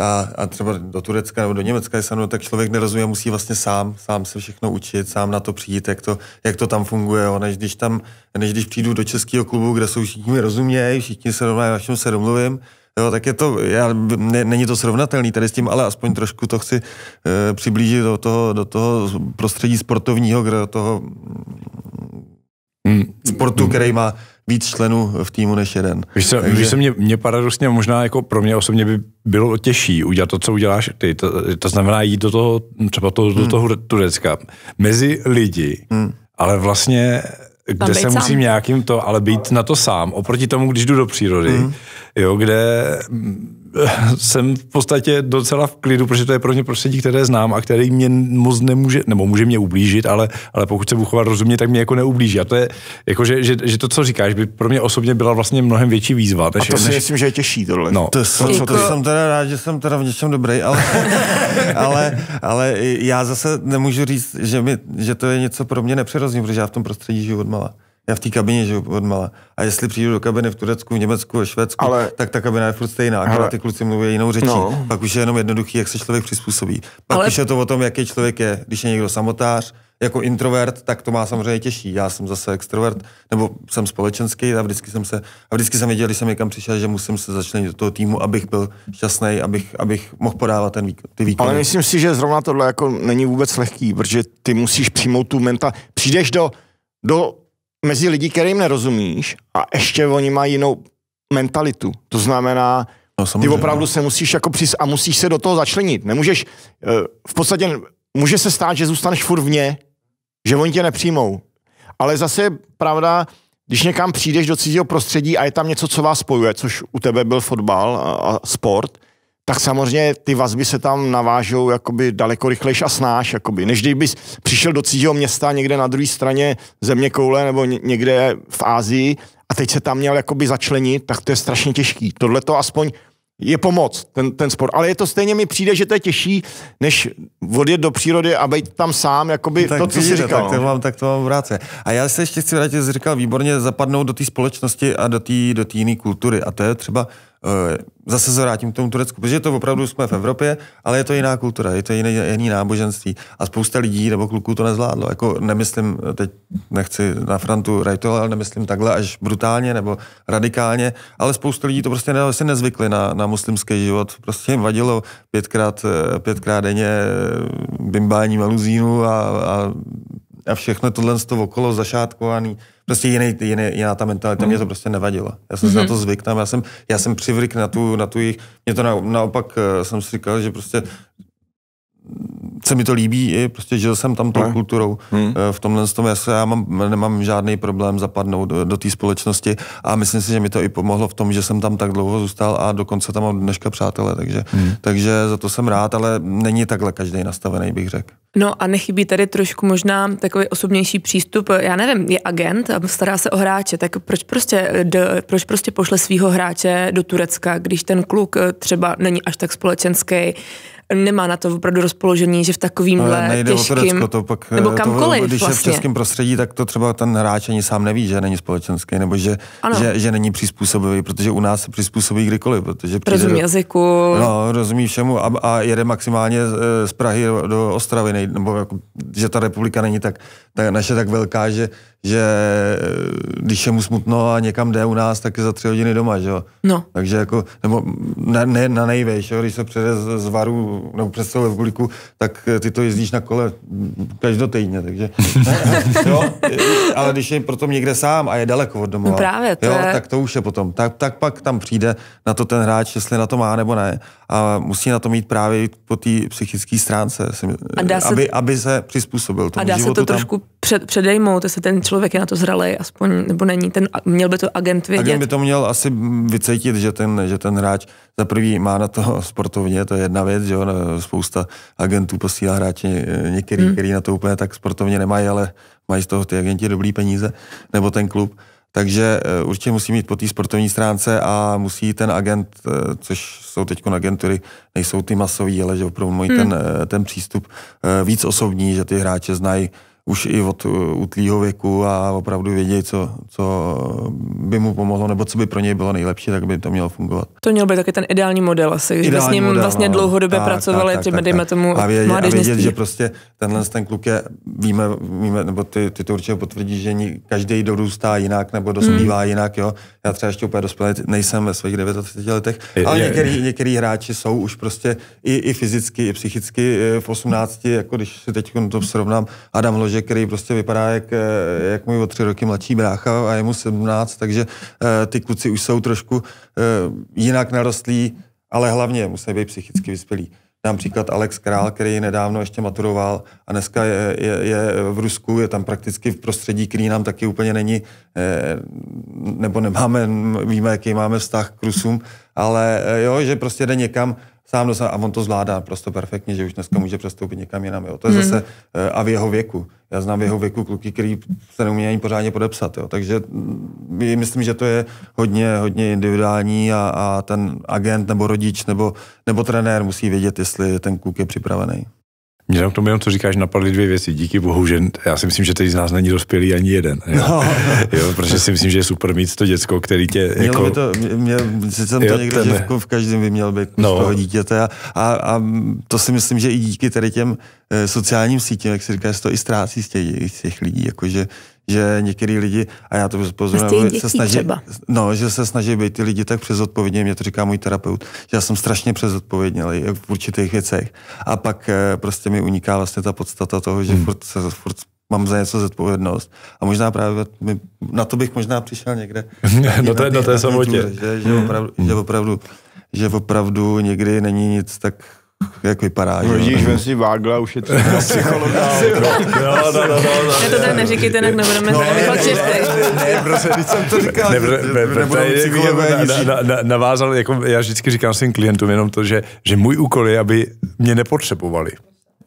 a, a třeba do Turecka nebo do Německa, jsem, tak člověk nerozumí, musí vlastně sám, sám se všechno učit, sám na to přijít, jak to, jak to tam funguje, jo, než když tam, než když přijdu do českého klubu, kde jsou všichni rozumějí, všichni se na všem se domluvím, Jo, tak je to, já, ne, není to srovnatelný tady s tím, ale aspoň trošku to chci e, přiblížit do toho, do toho prostředí sportovního, kde do toho mm. sportu, mm. který má víc členů v týmu než jeden. Víš se, Takže... víš se mě, mě paradoxně možná jako pro mě osobně by bylo těžší udělat to, co uděláš ty. To, to znamená jít do toho, třeba to, do hmm. toho Turecka, mezi lidi, hmm. ale vlastně kde se musím nějakým to, ale být na to sám, oproti tomu, když jdu do přírody, mm. jo, kde jsem v podstatě docela v klidu, protože to je pro mě prostředí, které znám a který mě moc nemůže, nebo může mě ublížit, ale, ale pokud se budu chovat rozumně, tak mě jako neublíží. A to je, jako, že, že, že, to, co říkáš, by pro mě osobně byla vlastně mnohem větší výzva. Než, a to si než... myslím, že je těžší tohle. No. To, jsem, jako- to, to, jsem teda rád, že jsem teda v něčem dobrý, ale, ale, ale já zase nemůžu říct, že, mi, že to je něco pro mě nepřirozené, protože já v tom prostředí žiju odmala já v té kabině žiju odmala. A jestli přijdu do kabiny v Turecku, v Německu, ve Švédsku, ale, tak ta kabina je furt stejná, ale, ty kluci mluví jinou řečí. No. Pak už je jenom jednoduchý, jak se člověk přizpůsobí. Pak ale, už je to o tom, jaký člověk je. Když je někdo samotář, jako introvert, tak to má samozřejmě těžší. Já jsem zase extrovert, nebo jsem společenský a vždycky jsem se, a vždycky jsem věděl, když jsem někam přišel, že musím se začlenit do toho týmu, abych byl šťastný, abych, abych mohl podávat ten výkon, ty výkony. Ale myslím si, že zrovna tohle jako není vůbec lehký, protože ty musíš přijmout tu menta. Přijdeš do, do mezi lidi, kterým nerozumíš a ještě oni mají jinou mentalitu. To znamená, no, ty opravdu no. se musíš jako přis a musíš se do toho začlenit. Nemůžeš, eh, v podstatě může se stát, že zůstaneš furt vně, že oni tě nepřijmou. Ale zase pravda, když někam přijdeš do cizího prostředí a je tam něco, co vás spojuje, což u tebe byl fotbal a sport, tak samozřejmě ty vazby se tam navážou jakoby daleko rychlejš a snáš, jakoby, než bys přišel do cizího města někde na druhé straně země koule nebo někde v Ázii a teď se tam měl jakoby začlenit, tak to je strašně těžký. Tohle to aspoň je pomoc, ten, ten sport. Ale je to stejně mi přijde, že to je těžší, než odjet do přírody a být tam sám, jakoby tak to, co jsi říkal. Tak to, mám, no. tak to mám v ráce. A já se ještě chci vrátit, jsi říkal výborně, zapadnout do té společnosti a do té do jiné kultury. A to je třeba Eh, zase zvrátím k tomu Turecku, protože to opravdu jsme v Evropě, ale je to jiná kultura, je to jiné, jiný náboženství a spousta lidí nebo kluků to nezvládlo. Jako nemyslím, eh, teď nechci na frontu rajto, ale nemyslím takhle až brutálně nebo radikálně, ale spousta lidí to prostě ne, se nezvykli na, na muslimský život. Prostě jim vadilo pětkrát, eh, pětkrát denně bimbání maluzínu a, a, a všechno tohle z toho okolo zašátkovaný prostě jiný, jiný, jiná ta mentalita, mm. mě mhm. to prostě nevadilo. Já jsem mm. mm na mhm. to zvykl, já jsem, já jsem přivrk na tu, na tu jich, mě to na, naopak, eh, jsem si říkal, že prostě se mi to líbí i prostě žil jsem tam tou hmm. kulturou. Hmm. Eh, v tomhle tom já, se, já mám, nemám žádný problém zapadnout do, eh, do té společnosti a myslím si, že mi to i pomohlo v tom, že jsem tam tak dlouho zůstal a dokonce tam mám dneška přátelé, takže, hmm. takže za to jsem rád, ale není takhle každý nastavený, bych řekl. No a nechybí tady trošku možná takový osobnější přístup. Já nevím, je agent a stará se o hráče, tak proč prostě, d, proč prostě pošle svého hráče do Turecka, když ten kluk eh, třeba není až tak společenský, nemá na to opravdu rozpoložení, že v takovýmhle nejde těžkým... Nejde o Turecko, to pak... Nebo eh, kamkoliv to, Když vlastně. je v vlastně. českém prostředí, tak to třeba ten hráč ani sám neví, že není společenský, nebo že, že, že není přizpůsobivý, protože u nás se přizpůsobí kdykoliv, protože... Rozumí do, jazyku. No, rozumí všemu a, a jede maximálně eh, z Prahy do, do Ostravy, nej, nebo jako, že ta republika není tak, tak naše tak velká, že, že eh, když je mu smutno a někam jde u nás, tak je za tři hodiny doma, že jo? No. Takže jako, nebo ne, ne, na nejvejš, jo? když se přijde z, z varu nebo přes celou republiku, tak eh, ty to jezdíš na kole každotejně, takže... jo, ale když je potom někde sám a je daleko od domova, no právě, to jo, je... tak to už je potom. Tak, tak pak tam přijde na to ten hráč, jestli na to má nebo ne. A musí na to mít právě po té psychické stránce, aby, se... Aby, aby se přizpůsobil tomu A dá se to trošku před, předejmout, jestli ten člověk je na to zralý, aspoň, nebo není. Ten, měl by to agent vědět. Agent by to měl asi vycítit, že ten, že ten hráč za prvý má na to sportovně, to je jedna věc, že jo, spousta agentů posílá hráči některý, hmm. který na to úplně tak sportovně nemají, ale mají z toho ty agenti dobrý peníze, nebo ten klub. Takže eh, určitě musí mít po té sportovní stránce a musí ten agent, eh, což jsou teď agentury, nejsou ty masový, ale že opravdu mají hmm. ten, eh, ten přístup víc osobní, že ty hráče znají už i od eh, útlýho věku a opravdu vědějí, co, co by mu pomohlo, nebo co by pro něj bylo nejlepší, tak by to mělo fungovat. To měl by taky ten ideální model asi, že by s ním model, vlastně no. dlouhodobě tak, pracovali, tak, třeba tak, dejme tak. tomu a vědět, a vědět, že prostě tenhle ten kluk je, víme, víme nebo ty, ty to určitě potvrdí, že každý dorůstá jinak nebo dospívá hmm. jinak, jo. Já třeba ještě úplně dospělý nejsem ve svých 39 letech, je, ale je, některý, je. některý hráči jsou už prostě i, i fyzicky, i psychicky eh, v 18, jako když si teď to srovnám, Adam Lož muže, který prostě vypadá jak, eh, jak můj o tři roky mladší brácha a je mu 17, takže eh, ty kluci už jsou trošku eh, jinak narostlí, ale hlavně musí být psychicky vyspělí. Dám příklad Alex Král, který nedávno ještě maturoval a dneska je, je, je v Rusku, je tam prakticky v prostředí, který nám taky úplně není, nebo nemáme, víme, jaký máme vztah k Rusům, ale jo, že prostě jde někam, sám do a on to zvládá prostě perfektně, že už dneska může přestoupit někam jinam. Jo. To je hmm. zase eh, a v jeho věku. Já znám v jeho věku kluky, který se neumí ani pořádně podepsat. Jo. Takže mm, myslím, že to je hodně, hodně individuální a, a ten agent nebo rodič nebo, nebo trenér musí vědět, jestli ten kluk je připravený. Mě tam k tomu jenom, co říkáš, napadly dvě věci. Díky bohu, že já si myslím, že teď z nás není dospělý ani jeden. Jo? No. jo, protože si myslím, že je super mít to děcko, který tě... Mělo jako... by to, mě, sice jsem jo, to někde ten... v každém by měl být no. toho dítěte a, a, a, to si myslím, že i díky tady těm sociálním sítím, jak si říká, se to i ztrácí z těch, z těch lidí, jakože že některý lidi, a já to pozoruju, se snaží, třeba. no, že se snaží být ty lidi tak přezodpovědně, mě to říká můj terapeut, že já jsem strašně přezodpovědněl v určitých věcech. A pak prostě mi uniká vlastně ta podstata toho, že hmm. furt, se, furt mám za něco zodpovědnost. A možná právě my, na to bych možná přišel někde. to je na té samotě. Že, že, opravdu, hmm. že, opravdu, že opravdu někdy není nic tak jak vypadá. No, vidíš, ven si Vágla, už je to psychologa. no, no, no, no, no, Já to tady neříkejte, jinak nebudeme no, ne, ne, prostě, když jsem to říkal, Navázal, jako já vždycky říkám svým klientům jenom to, že, že můj úkol je, aby mě nepotřebovali.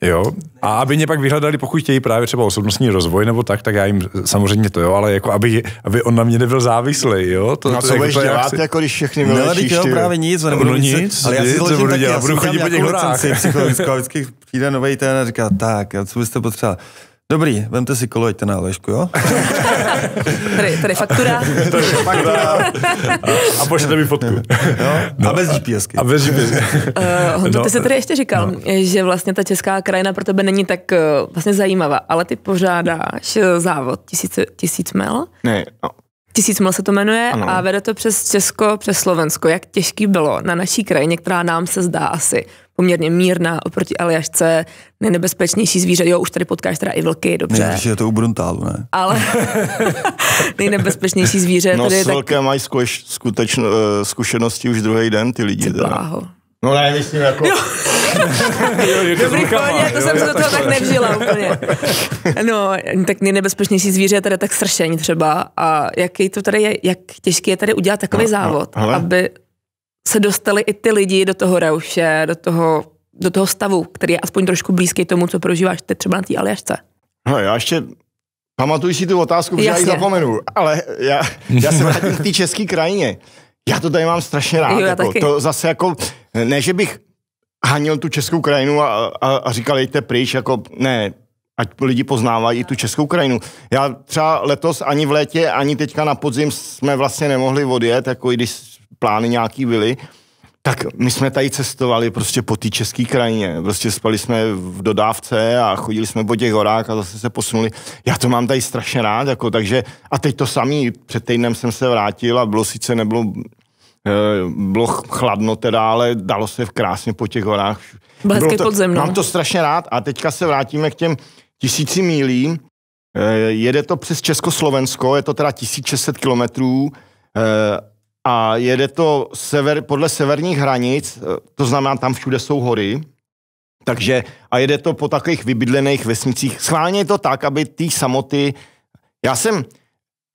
Jo. A aby mě pak vyhledali, pokud chtějí právě třeba osobnostní rozvoj nebo tak, tak já jim samozřejmě to jo, ale jako aby, aby on na mě nebyl závislý, jo. To, no to, co jako budeš to, dělat, si... jako když všechny no, vylečíš, ty? no, ty. právě nic, nebo no, nic, nic, ale já si zložím budu dělat, já budu chodit po těch horách. psychologickou, vždycky přijde nový ten a říká, tak, co byste potřeboval? Dobrý, vemte si kolo, jeďte na Alešku, jo? tady, tady faktura. je faktura. A, a pošlete mi fotku. Jo? No, a bez GPSky. A, bez GPSky. uh, no, ty se tady ještě říkal, no. že vlastně ta česká krajina pro tebe není tak uh, vlastně zajímavá, ale ty pořádáš eh, závod tisíc, tisíc mil? Ne, no. Tisíc mil se to jmenuje ano. a vede to přes Česko, přes Slovensko. Jak těžký bylo na naší krajině, která nám se zdá asi poměrně mírná oproti aljašce, nejnebezpečnější zvíře. Jo, už tady potkáš teda i vlky, dobře. Ne, je to u Bruntálu, ne? Ale nejnebezpečnější zvíře. No, tady s velké tak... mají zkuš, skutečno, eh, zkušenosti už druhý den ty lidi. Bláho. No ne, myslím jako... Jo. jo, Dobrý koně, jako to jo, jsem se do toho tak nevžila úplně. No, tak nejnebezpečnější zvíře je tady tak sršení třeba a jaký to tady je, jak těžký je tady udělat takový no, no závod, no, aby se dostali i ty lidi do toho rauše, do toho, do toho stavu, který je aspoň trošku blízký tomu, co prožíváš ty třeba na té aliašce. No, já ještě pamatuju si tu otázku, protože Jasně. já ji zapomenu, ale já, já se vrátím k té české krajině. Já to tady mám strašně rád. Jo, jako, taky. to zase jako, ne, že bych hanil tu českou krajinu a, a, a říkal, jděte pryč, jako ne, ať lidi poznávají tu českou krajinu. Já třeba letos ani v létě, ani teďka na podzim jsme vlastně nemohli odjet, jako i když plány nějaký byly, tak my jsme tady cestovali prostě po té české krajině. Prostě spali jsme v dodávce a chodili jsme po těch horách a zase se posunuli. Já to mám tady strašně rád, jako, takže a teď to samý, před týdnem jsem se vrátil a bylo sice nebylo eh, bylo chladno teda, ale dalo se v krásně po těch horách. Bylo to, Mám no. to strašně rád a teďka se vrátíme k těm tisíci mílím. Eh, jede to přes Československo, je to teda 1600 kilometrů eh, a jede to sever, podle severních hranic, eh, to znamená, tam všude jsou hory, takže a jede to po takových vybydlených vesnicích. Schválně je to tak, aby ty samoty... Já jsem...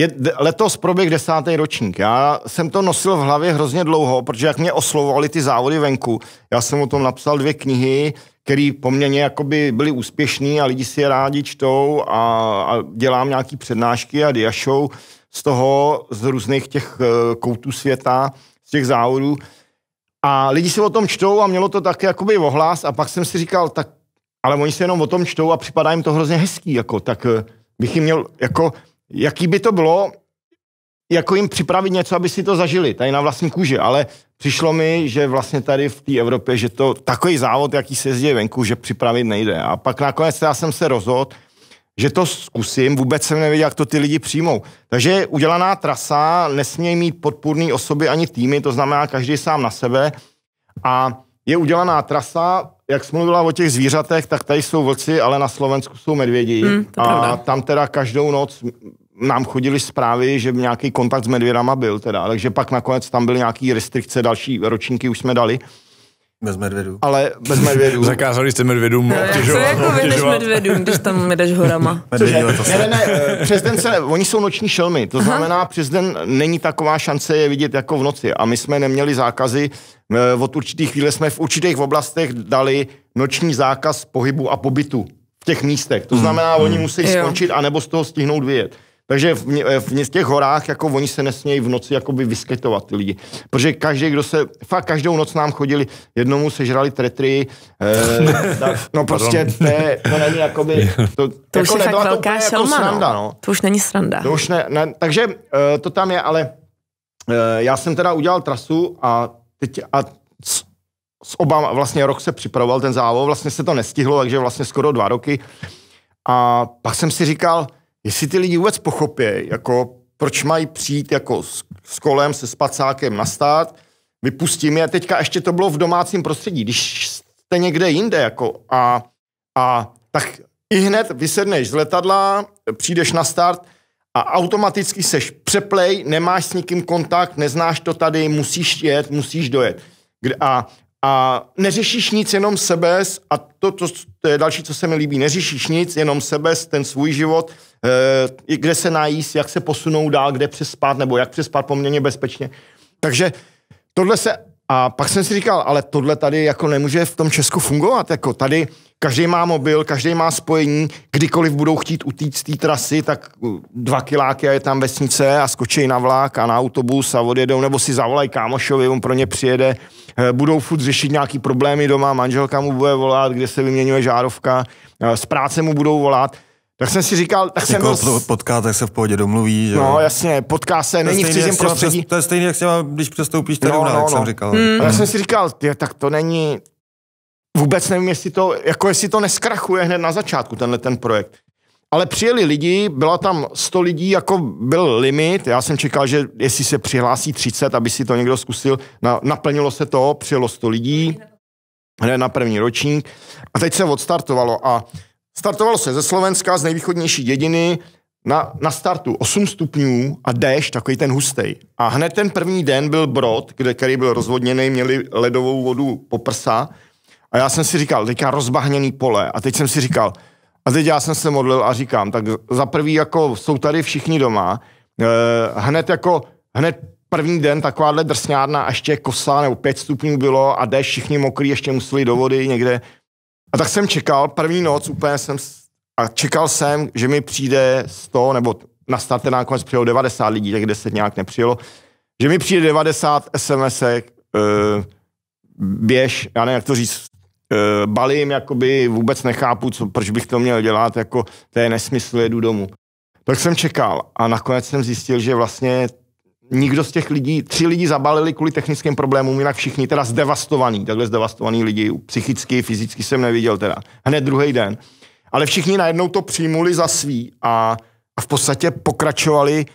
Je, letos proběh desátý ročník. Já jsem to nosil v hlavě hrozně dlouho, protože jak mě oslovovali ty závody venku, já jsem o tom napsal dvě knihy, které po jakoby byly úspěšný a lidi si je rádi čtou a, a dělám nějaký přednášky a diašou. show z toho, z různých těch eh, koutů světa, z těch závodů. A lidi si o tom čtou a mělo to tak jakoby ohlas a pak jsem si říkal, tak ale oni se jenom o tom čtou a připadá jim to hrozně hezký, jako, tak eh, bych jim měl, jako, jaký by to bylo, jako jim připravit něco, aby si to zažili, tady na vlastní kůži, ale přišlo mi, že vlastně tady v té Evropě, že to takový závod, jaký se jezdí venku, že připravit nejde. A pak nakonec já jsem se rozhodl, že to zkusím, vůbec jsem nevěděl, jak to ty lidi přijmou. Takže udělaná trasa, nesmějí mít podpůrné osoby ani týmy, to znamená každý sám na sebe. A je udělaná trasa, jak jsi mluvila o těch zvířatech, tak tady jsou vlci, ale na Slovensku jsou medvědi. Mm, a pravda. tam teda každou noc nám chodili zprávy, že nějaký kontakt s medvědama byl teda, takže pak nakonec tam byly nějaké restrikce, další ročníky už jsme dali. Bez medvědů. Ale bez medvědů. Zakázali jste medvědům obtěžovat. Co jako vydeš medvědům, když tam jedeš horama? Medvědí, ne, ne, ne, eh, přes den se, oni jsou noční šelmy, to znamená, přes den není taková šance je vidět jako v noci. A my jsme neměli zákazy, eh, od určitých chvíle jsme v určitých oblastech dali noční zákaz pohybu a pobytu v těch místech. To hmm. znamená, hmm. oni musí skončit anebo z toho stihnout vyjet. Takže v, eh, v, v těch horách, jako oni se nesmějí v noci jakoby vysketovat ty lidi. Protože každý, kdo se, fakt každou noc nám chodili, jednomu sežrali tretry, e, tak, no prostě ne, to není jakoby, to, to jako už je jako fakt velká to šelma, jako no. sranda, no. no. To už není sranda. To už ne, ne takže e, to tam je, ale e, já jsem teda udělal trasu a teď, a c, s obama, vlastně rok se připravoval ten závod, vlastně se to nestihlo, takže vlastně skoro dva roky. A pak jsem si říkal, jestli ty lidi vůbec pochopí, jako proč mají přijít jako s, s kolem, se spacákem na stát, vypustím je. Teďka ještě to bylo v domácím prostředí, když jste někde jinde, jako a, a tak i hned vysedneš z letadla, přijdeš na start a automaticky seš přeplej, nemáš s nikým kontakt, neznáš to tady, musíš jet, musíš dojet. A a neřešíš nic jenom sebe a to, to, to je další, co se mi líbí, neřešíš nic, jenom sebe, ten svůj život, e, kde se najíst, jak se posunout dál, kde přespát nebo jak přespát poměrně bezpečně. Takže tohle se a pak jsem si říkal, ale tohle tady jako nemůže v tom Česku fungovat. Jako tady každý má mobil, každý má spojení, kdykoliv budou chtít utíct z té trasy, tak uh, dva kiláky a je tam vesnice a skočí na vlak a na autobus a odjedou, nebo si zavolají kámošovi, on pro ně přijede, eh, budou furt řešit nějaký problémy doma, manželka mu bude volat, kde se vyměňuje žárovka, eh, z práce mu budou volat. Tak jsem si říkal, tak jsem... Jako byl... potká, tak se v pohodě domluví, že No jasně, potká se, to není v cizím prostředí. Přes, to je stejné, jak těma, když přestoupíš tady no, u nás, no, jak no. jsem říkal. Hmm. A já jsem hmm. si říkal, tě, tak to není... Vůbec nevím, jestli to, jako jestli to neskrachuje hned na začátku, tenhle ten projekt. Ale přijeli lidi, byla tam 100 lidí, jako byl limit. Já jsem čekal, že jestli se přihlásí 30, aby si to někdo zkusil. Na, naplnilo se to, přijelo 100 lidí hned na první ročník. A teď se odstartovalo a Startovalo se ze Slovenska, z nejvýchodnější dědiny, na, na startu 8 stupňů a déšť, takový ten hustej. A hned ten první den byl brod, kde, který byl rozvodněný, měli ledovou vodu po prsa. A já jsem si říkal, teďka rozbahněný pole. A teď jsem si říkal, a teď já jsem se modlil a říkám, tak za prvý jako jsou tady všichni doma, eh, hned jako, hned první den takováhle drsňárna a ještě kosa nebo pět stupňů bylo a déšť, všichni mokrý, ještě museli do vody někde. A tak jsem čekal, první noc úplně jsem, a čekal jsem, že mi přijde 100, nebo na startě nakonec přijelo 90 lidí, tak 10 nějak nepřijelo, že mi přijde 90 sms e, běž, já nevím, jak to říct, e, balím, jakoby vůbec nechápu, co, proč bych to měl dělat, jako to je nesmysl, jedu domů. Tak jsem čekal a nakonec jsem zjistil, že vlastně nikdo z těch lidí, tři lidi zabalili kvůli technickým problémům, jinak všichni teda zdevastovaný, takhle zdevastovaný lidi, psychicky, fyzicky jsem neviděl teda, hned druhý den. Ale všichni najednou to přijmuli za svý a, a v podstatě pokračovali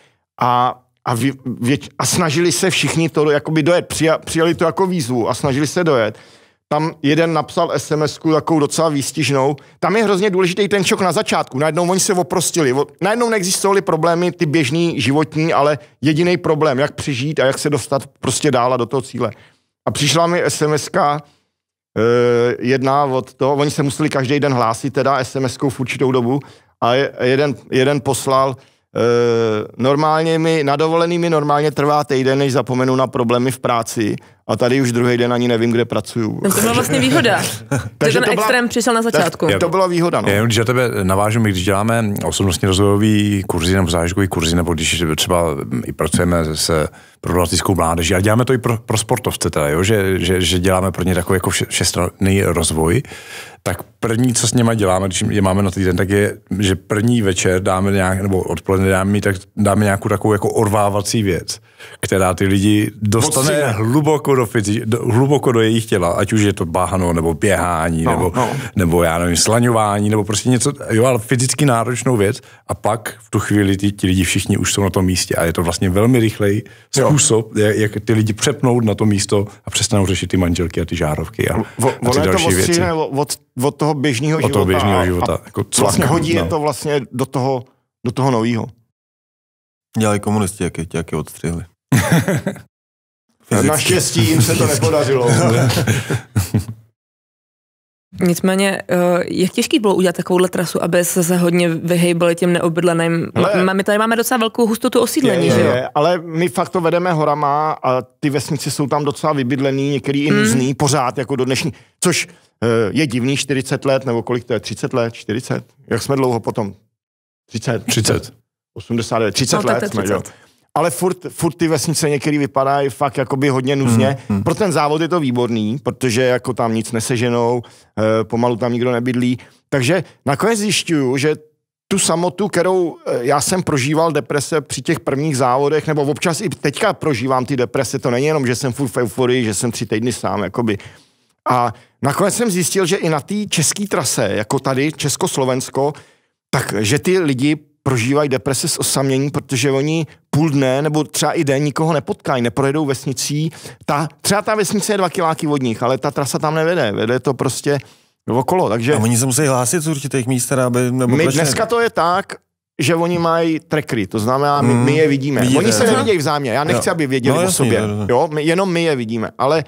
a, a, vě, a snažili se všichni to jakoby dojet, přijali to jako výzvu a snažili se dojet tam jeden napsal sms takovou docela výstižnou. Tam je hrozně důležitý ten šok na začátku. Najednou oni se oprostili. Najednou neexistovaly problémy ty běžný životní, ale jediný problém, jak přežít a jak se dostat prostě dál a do toho cíle. A přišla mi sms eh, jedna od toho, oni se museli každý den hlásit teda sms v určitou dobu a jeden, jeden poslal, eh, normálně mi, na dovolený mi normálně trvá týden, než zapomenu na problémy v práci a tady už druhý den ani nevím, kde pracuju. No to byla vlastně výhoda. Takže ten extrém byla, přišel na začátku. Tak to byla výhoda, no. Jenom, když já tebe navážu, my když děláme osobnostně rozvojový kurzy nebo zážitkový kurzy, nebo když třeba i pracujeme se problematickou mládeží, ale děláme to i pro, pro sportovce teda, jo? Že, že, že, děláme pro ně takový jako všestranný rozvoj, tak první, co s něma děláme, když je máme na týden, tak je, že první večer dáme nějak, nebo odpoledne dáme, tak dáme nějakou takovou jako orvávací věc, která ty lidi dostane hluboko do, fyzi, do, hluboko do jejich těla, ať už je to bahno, nebo běhání, no, nebo, no. nebo já nevím, slaňování, nebo prostě něco, jo, ale fyzicky náročnou věc a pak v tu chvíli ty, ti lidi všichni už jsou na tom místě a je to vlastně velmi rychlej způsob, jak, jak ty lidi přepnout na to místo a přestanou řešit ty manželky a ty žárovky a, Vo, a ty další to věci. Od, od toho běžného života. Od toho běžného života. A, jako cvak, vlastně hodí no. je to vlastně do toho, do toho nového. Dělali komunisti, jak je, jak je odstřihli. Fyzicky. Naštěstí jim se to nepodařilo. Nicméně, eh, jak těžký bylo udělat takovouhle trasu, aby se, se hodně vyhejbali těm neobydleným? Ale, my tady máme docela velkou hustotu osídlení, je, že jo? Je, ale my fakt to vedeme horama a ty vesnice jsou tam docela vybydlený, některý i nuzný, hmm. pořád jako do dnešní, což eh, je divný 40 let, nebo kolik to je, 30 let, 40? Jak jsme dlouho potom? 30. 30. 89, 30 no, let 30. jsme, jo ale furt, furt ty vesnice některý vypadají fakt jakoby hodně nuzně. Hmm, hmm. Pro ten závod je to výborný, protože jako tam nic neseženou, eh, pomalu tam nikdo nebydlí. Takže nakonec zjišťuju, že tu samotu, kterou eh, já jsem prožíval deprese při těch prvních závodech, nebo občas i teďka prožívám ty deprese, to není jenom, že jsem furt v euforii, že jsem tři týdny sám, jakoby. A nakonec jsem zjistil, že i na té české trase, jako tady Československo, takže ty lidi prožívají depresi z osamění, protože oni půl dne nebo třeba i den nikoho nepotkají, neprojedou vesnicí. Ta, třeba ta vesnice je dva kiláky od nich, ale ta trasa tam nevede. Vede to prostě okolo, takže... A oni se musí hlásit z určitých míst, teda, aby... Nebo my dneska to je tak, že oni mají trackery, to znamená, my, hmm. my je vidíme. Vidíte, oni se ne? nevidějí vzájemně, já nechci, jo. aby věděli no, o jasný, sobě. Ne, ne. Jo, my, jenom my je vidíme, ale...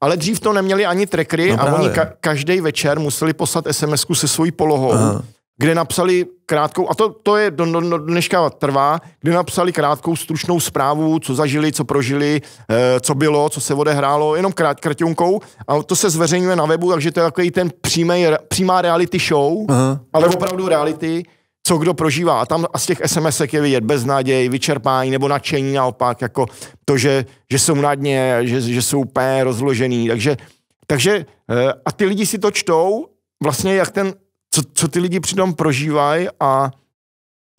Ale dřív to neměli ani trekry no, a právě. oni ka- každý večer museli poslat sms se svojí polohou. Aha kde napsali krátkou, a to, to je do, do, do dneška trvá, kde napsali krátkou stručnou zprávu, co zažili, co prožili, e, co bylo, co se odehrálo, jenom krát, kratěnkou. A to se zveřejňuje na webu, takže to je takový ten přímý, přímá reality show, Aha. ale opravdu reality, co kdo prožívá. A tam a z těch sms je vidět beznaděj, vyčerpání nebo nadšení naopak, jako to, že, že jsou na dně, že, že jsou úplně rozložený. Takže, takže e, a ty lidi si to čtou, vlastně jak ten co, co ty lidi přitom prožívají a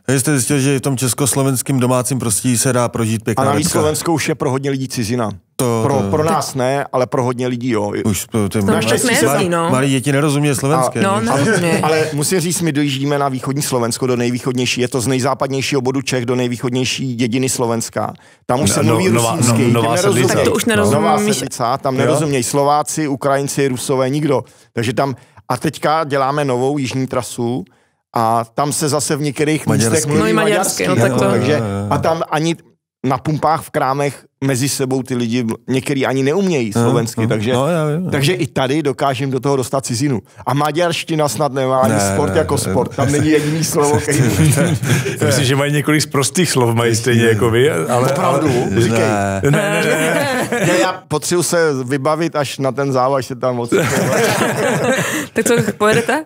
jste zjistil, že v tom československém domácím prostředí se dá prožít pěkná A navíc Slovensko už je pro hodně lidí cizina. To, pro, to, pro nás ne, ale pro hodně lidí jo. Už to, to Naštěstí se malí, no. malí děti nerozumí slovenské. A, no, nerozumí. Ale musím říct, my dojíždíme na východní Slovensko do nejvýchodnější, je to z nejzápadnějšího bodu Čech do nejvýchodnější dědiny Slovenska. Tam už no, se no, mluví no, rusínsky, no, nová nerozumí. Tak to už No. Nová sedica, tam nerozumějí Slováci, Ukrajinci, Rusové, nikdo. Takže tam a teďka děláme novou jižní trasu a tam se zase v některých místech mluví no maďarsky. No, no, tak to... Takže, a tam ani, na pumpách v krámech mezi sebou ty lidi, některý ani neumějí slovensky, no, no, takže, no, já vím, takže i tady dokážem do toho dostat cizinu. A maďarština snad nemá ani ne, sport ne, jako ne, sport, tam není jediný slovo, který... Myslím, že mají několik z prostých slov, mají stejně jako vy, ale... Opravdu? Ale, říkej. Ne, ne, ne, ne. ne já potřebuji se vybavit, až na ten závaž se tam moc. tak co, pojedete?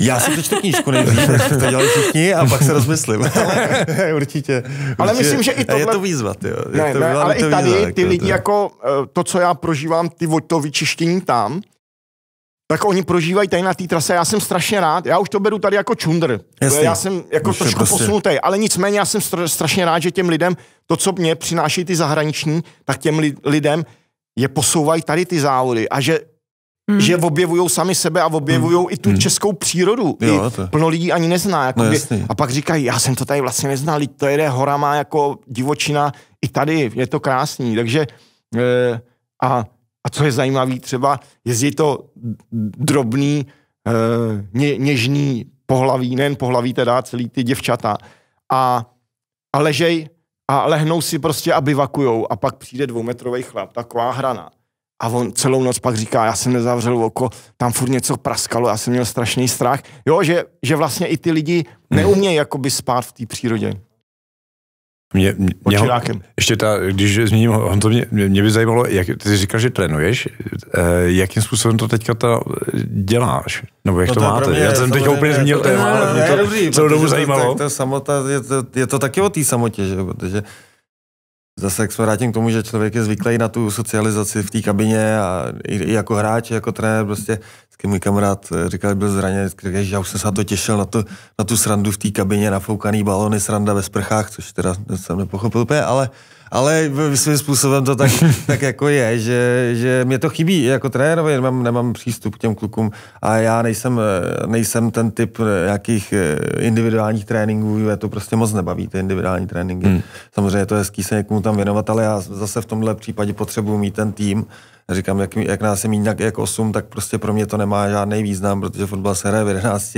Já si přečtu knížku nejdřív, to dělají všichni, a pak se rozmyslím. ale, určitě, Ale myslím, že i tohle... Je to výzva, tyjo. Ne, to, ne, ale to i tady výzva, ty jako lidi, to... jako eh, to, co já prožívám, ty, to vyčištění tam, tak oni prožívají tady na té trase. Já jsem strašně rád, já už to beru tady jako čundr. Jasný. Já jsem jako Už trošku prostě... posunutý, ale nicméně já jsem strašně rád, že těm lidem to, co mě přináší ty zahraniční, tak těm lidem je posouvají tady ty závody a že hmm. že objevují sami sebe a objevují hmm. i tu hmm. českou přírodu. Jo, I Plno lidí ani nezná. no, a pak říkají, já jsem to tady vlastně neznal, to jede horama jako divočina, i tady je to krásný. Takže e, a, a co je zajímavé, třeba jezdí to drobný, e, ně, něžný pohlaví, nejen pohlaví teda, celý ty děvčata. A, a ležej a lehnou si prostě a bivakujou a pak přijde dvoumetrový chlap, taková hrana a on celou noc pak říká, já jsem nezavřel oko, tam furt něco praskalo, já jsem měl strašný strach. Jo, že, že vlastně i ty lidi mhm. neumějí jakoby spát v té přírodě. Mě, mě, mě, ještě ta, když zmíním Honzo, mě, mě by zajímalo, jak, ty říkal, že trénuješ, e, jakým způsobem to teďka ta, eh, děláš? Nebo jak no to, to máte? Mě, Já jsem teďka úplně zmínil téma, ale mě to celou dobu zajímalo. To, to, samota, je to, je to taky o té samotě, že? protože zase, jak jsme vrátím k tomu, že člověk je zvyklý na tu socializaci v té kabině a i, i jako hráč, jako trenér, prostě kým můj kamarád eh, říkal, že byl zraněn, říkal, že já už jsem se na to těšil, na, to, na tu srandu v té kabině, na foukaný balony, sranda ve sprchách, což teda jsem nepochopil úplně, ale uh, ale svým způsobem to tak, tak jako je, že, že mě to chybí jako trenérovi, nemám, nemám přístup k těm klukům a já nejsem, eh, nejsem ten typ eh, jakých eh, individuálních tréninků, je to prostě moc nebaví, ty individuální tréninky. Hmm. Samozřejmě to je hezký se někomu tam věnovat, ale já zase v tomhle případě potřebuji mít ten tým, říkám, jak, jak nás je nějak jak 8, tak prostě pro mě to nemá žádný význam, protože fotbal se hraje v 11,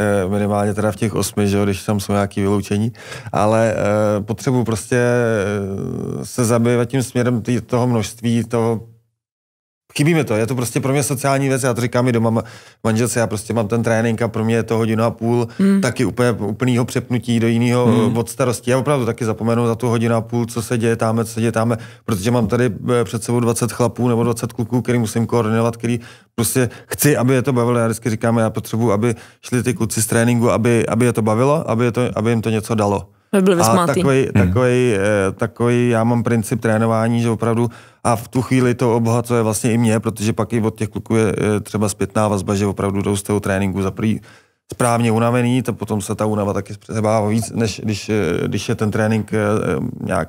Eh, minimálně teda v těch osmi, že jo, když tam jsou nějaké vyloučení, ale eh, potřebuji prostě eh, se zabývat tím směrem tý, toho množství, toho Chybí mi to, je to prostě pro mě sociální věc, já to říkám i doma manželce, já prostě mám ten trénink a pro mě je to hodinu a půl, hmm. taky úplně úplného přepnutí do jiného hmm. Eh, od starosti. Já opravdu taky zapomenu za tu hodinu a půl, co se děje tam, co se děje tam, protože mám tady eh, před sebou 20 chlapů nebo 20 kluků, který musím koordinovat, který prostě chci, aby je to bavilo. Já vždycky říkám, já potřebuji, aby šli ty kluci z tréninku, aby, aby je to bavilo, aby, je to, aby jim to něco dalo. By byl a takový, takový, hmm. takový, eh, já mám princip trénování, že opravdu a v tu chvíli to obohacuje vlastně i mě, protože pak i od těch kluků je eh, třeba zpětná vazba, že opravdu jdou z toho tréninku za prý správně unavený, to potom se ta unava taky zpřebává víc, než když, eh, když je ten trénink nějak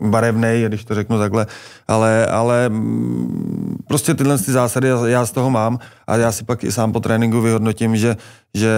barevný, když to řeknu takhle, ale, ale mm, prostě tyhle ty zásady já z toho mám a já si pak i sám po tréninku vyhodnotím, že, že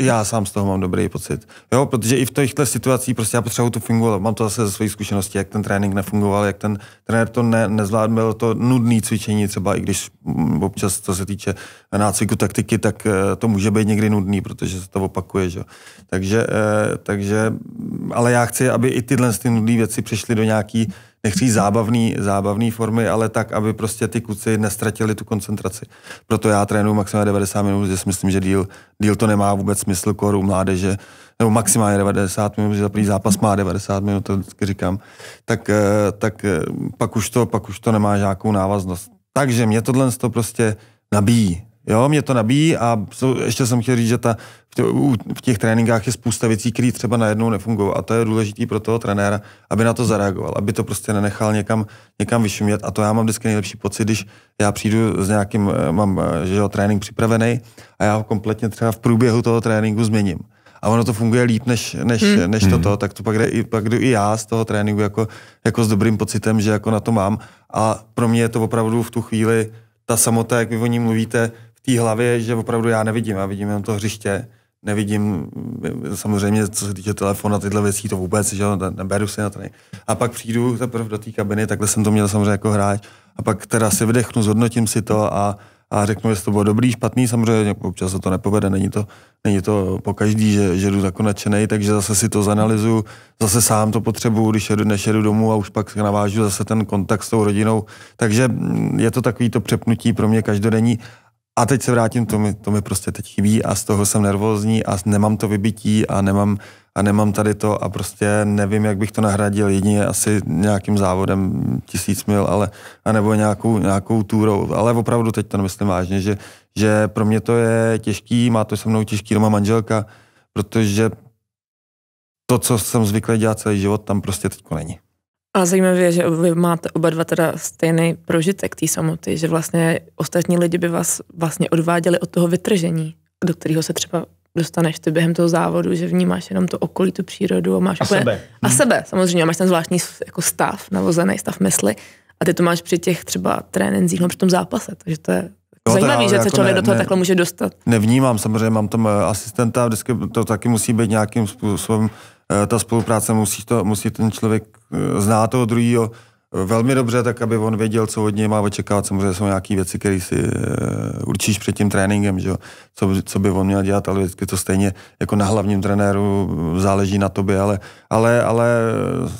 já sám z toho mám dobrý pocit. Jo, protože i v těchto situacích prostě já potřebuji tu fungovat. Mám to zase ze své zkušenosti, jak ten trénink nefungoval, jak ten trenér to ne, nezvládl, bylo to nudné cvičení třeba, i když mm, občas, co se týče nácviku taktiky, tak eh, to může být někdy nudný, protože se to opakuje. Že? Takže, eh, takže, mm, ale já chci, aby i tyhle ty nudné věci přišly do nějaký nechci zábavný, zábavný formy, ale tak, aby prostě ty kluci nestratili tu koncentraci. Proto já trénuji maximálně 90 minut, že si myslím, že díl, díl to nemá vůbec smysl koru mládeže, nebo maximálně 90 minut, že za první zápas má 90 minut, to vždycky říkám, tak, eh, tak eh, pak, už to, pak už to nemá žákou návaznost. Takže mě tohle to prostě nabíjí, Jo, mě to nabíjí a ještě jsem chtěl říct, že ta, v těch tréninkách je spousta věcí, které třeba najednou nefungují a to je důležité pro toho trenéra, aby na to zareagoval, aby to prostě nenechal někam, někam vyšumět a to já mám vždycky nejlepší pocit, když já přijdu s nějakým, eh, mám eh, že jo, trénink připravený a já ho kompletně třeba v průběhu toho tréninku změním a ono to funguje líp než, než, hmm. než toto, hmm. tak to pak, jde, pak jdu i já z toho tréninku jako, jako s dobrým pocitem, že jako na to mám a pro mě je to opravdu v tu chvíli ta samota, jak vy o ní mluvíte, té hlavě, že opravdu já nevidím, já vidím jenom to hřiště, nevidím mm, samozřejmě, co se týče telefonu a tyhle věcí, to vůbec, že jo, neberu si na to. A pak přijdu teprve do té kabiny, takhle jsem to měl samozřejmě jako hráč, a pak teda si vydechnu, zhodnotím si to a, a řeknu, jestli to bylo dobrý, špatný, samozřejmě jako občas se to nepovede, není to, není to po každý, že, že jdu jako nadšenej, takže zase si to zanalizuju, zase sám to potřebuju, když jedu, než jedu domů a už pak navážu zase ten kontakt s tou rodinou, takže mm, je to takový to přepnutí pro mě každodenní a teď se vrátím, to mi, to mi prostě teď chybí a z toho jsem nervózní a nemám to vybití a nemám, a nemám tady to a prostě nevím, jak bych to nahradil jedině asi nějakým závodem tisíc mil, ale, anebo nějakou, nějakou túrou. Ale opravdu teď to myslím vážně, že, že pro mě to je těžký, má to se mnou těžký doma manželka, protože to, co jsem zvyklý dělat celý život, tam prostě teď není. A zajímavé je, že vy máte oba dva teda stejný prožitek té samoty, že vlastně ostatní lidi by vás vlastně odváděli od toho vytržení, do kterého se třeba dostaneš ty během toho závodu, že vnímáš jenom to okolí, tu přírodu a máš a úplně, sebe. A mhm. sebe, samozřejmě, a máš ten zvláštní jako stav, navozený stav mysli a ty to máš při těch třeba trénincích, no při tom zápase, takže to je Jo, Zajímavý, že jako člověk ne, do toho ne, takhle může dostat. Nevnímám, samozřejmě mám tam eh, asistenta, vždycky to taky musí být nějakým způsobem Eh, ta spolupráce musí, to, musí ten člověk eh, znát toho druhého eh, velmi dobře, tak aby on věděl, co od něj má očekávat. Samozřejmě jsou nějaké věci, které si určíš před tím tréninkem, že jo? Co, co by on měl dělat, ale vždycky to stejně jako na hlavním trenéru záleží na tobě, ale, ale, ale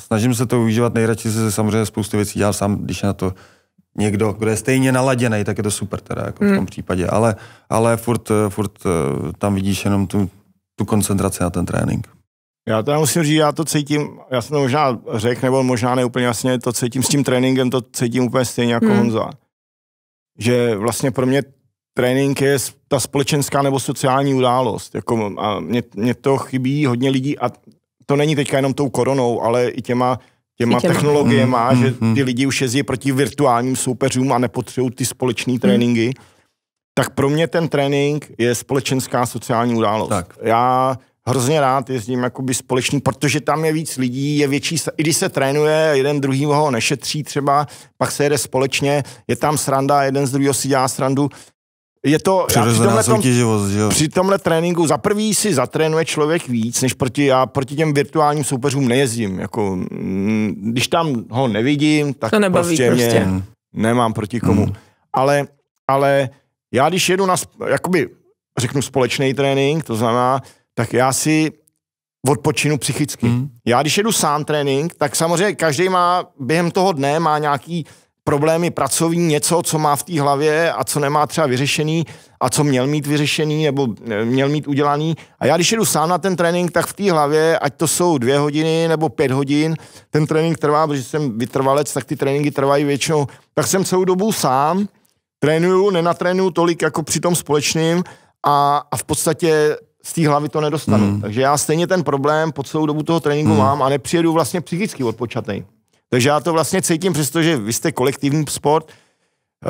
snažím se to užívat, nejradši se samozřejmě spoustu věcí dělám sám, když je na to někdo, kdo je stejně naladěný, tak je to super teda jako hmm. v tom případě, ale, ale furt, furt tam vidíš jenom tu, tu koncentraci na ten trénink. Já to musím říct, já to cítím, já jsem to možná řekl, nebo možná neúplně jasně, to cítím s tím tréninkem, to cítím úplně stejně jako hmm. Honza. Že vlastně pro mě trénink je ta společenská nebo sociální událost. Jako, a mě, mě to chybí hodně lidí a to není teďka jenom tou koronou, ale i těma, těma, I těma. Hmm, hmm, že hmm. ty lidi už jezdí proti virtuálním soupeřům a nepotřebují ty společné tréninky. Tak pro mě ten trénink je společenská sociální událost. Tak. Já hrozně rád jezdím jakoby společný, protože tam je víc lidí, je větší, i když se trénuje, jeden druhý ho nešetří třeba, pak se jede společně, je tam sranda, jeden z druhého si dělá srandu. Je to, Přirozená při tomhle, tom, že jo? při tomhle tréninku za prvý si zatrénuje člověk víc, než proti, já proti těm virtuálním soupeřům nejezdím. Jako, mm, když tam ho nevidím, tak to nebaví prostě, prostě. Mě nemám proti komu. Hmm. Ale, ale já když jedu na, jakoby, řeknu společný trénink, to znamená, tak já si odpočinu psychicky. Mm. Já když jedu sám trénink, tak samozřejmě každý má během toho dne má nějaký problémy pracovní, něco, co má v té hlavě a co nemá třeba vyřešený a co měl mít vyřešený nebo e, měl mít udělaný. A já když jedu sám na ten trénink, tak v té hlavě, ať to jsou dvě hodiny nebo pět hodin, ten trénink trvá, protože jsem vytrvalec, tak ty tréninky trvají většinou, tak jsem celou dobu sám, trénuju, nenatrénuju tolik jako při tom společným a, a v podstatě z té hlavy to nedostanu. Mm. Takže já stejně ten problém po celou dobu toho tréninku mm. mám a nepřijedu vlastně psychicky odpočatý. Takže já to vlastně cítím, přestože vy jste kolektivní sport,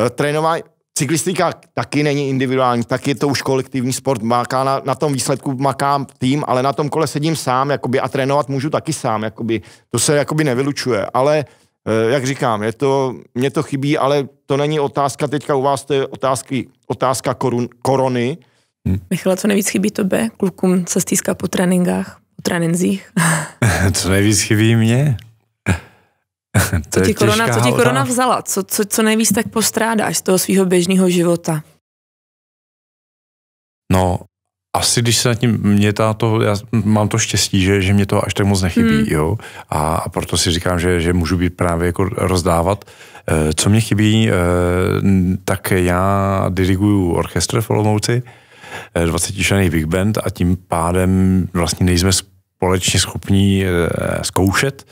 eh, trénování, cyklistika taky není individuální, taky je to už kolektivní sport, maká na, na tom výsledku makám tým, ale na tom kole sedím sám jakoby, a trénovat můžu taky sám, jakoby, to se jakoby nevylučuje, ale eh, jak říkám, je to, mě to chybí, ale to není otázka teďka u vás, to je otázky, otázka korun, korony, Hmm. Michala, co nejvíc chybí tobě? Klukům se stýská po tréninkách, po tréninzích. co nejvíc chybí mě? to co, ti korona, co ti korona vzala? Co, co, co nejvíc tak postrádáš z toho svého běžného života? No, asi když se nad tím, mě táto, já mám to štěstí, že, že mě to až tak moc nechybí, hmm. jo, a, a proto si říkám, že, že můžu být právě jako rozdávat. E, co mě chybí, e, tak já diriguju orchestr v Olomouci, 20 eh, člený Big Band a tím pádem vlastně nejsme společně schopní eh, zkoušet,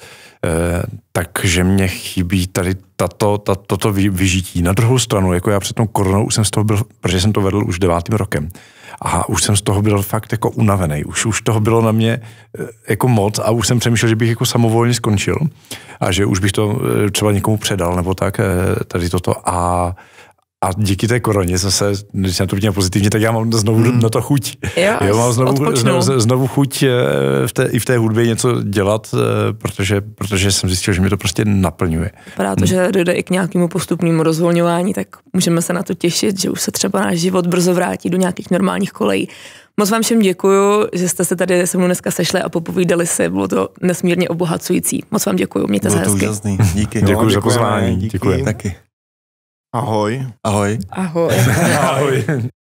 eh, takže mě chybí tady tato, tato, toto vyžití. Na druhou stranu, jako já před tou koronou už jsem z toho byl, protože jsem to vedl už devátým rokem a už jsem z toho byl fakt jako unavený. Už, už toho bylo na mě jako moc a už jsem přemýšlel, že bych jako samovolně skončil a že už bych to třeba někomu předal nebo tak, tady toto a a díky té koroně zase, když na to vidím pozitivně, tak já mám znovu hmm. na to chuť. Jo, já mám znovu, znovu, znovu chuť eh, v té, i v té hudbě něco dělat, eh, protože, protože jsem zjistil, že mě to prostě naplňuje. Vypadá to, hmm. že dojde i k nějakému postupnému rozvolňování, tak můžeme se na to těšit, že už se třeba náš život brzo vrátí do nějakých normálních kolejí. Moc vám všem děkuju, že jste se tady se mnou dneska sešli a popovídali si. Bylo to nesmírně obohacující. Moc vám děkuju, mějte Bylo se to hezky. Úžasný. Díky. Děkuji no, za pozvání. Díky. Děkuji. Taky. Ahoj. Ahoj. Ahoj. Ahoj.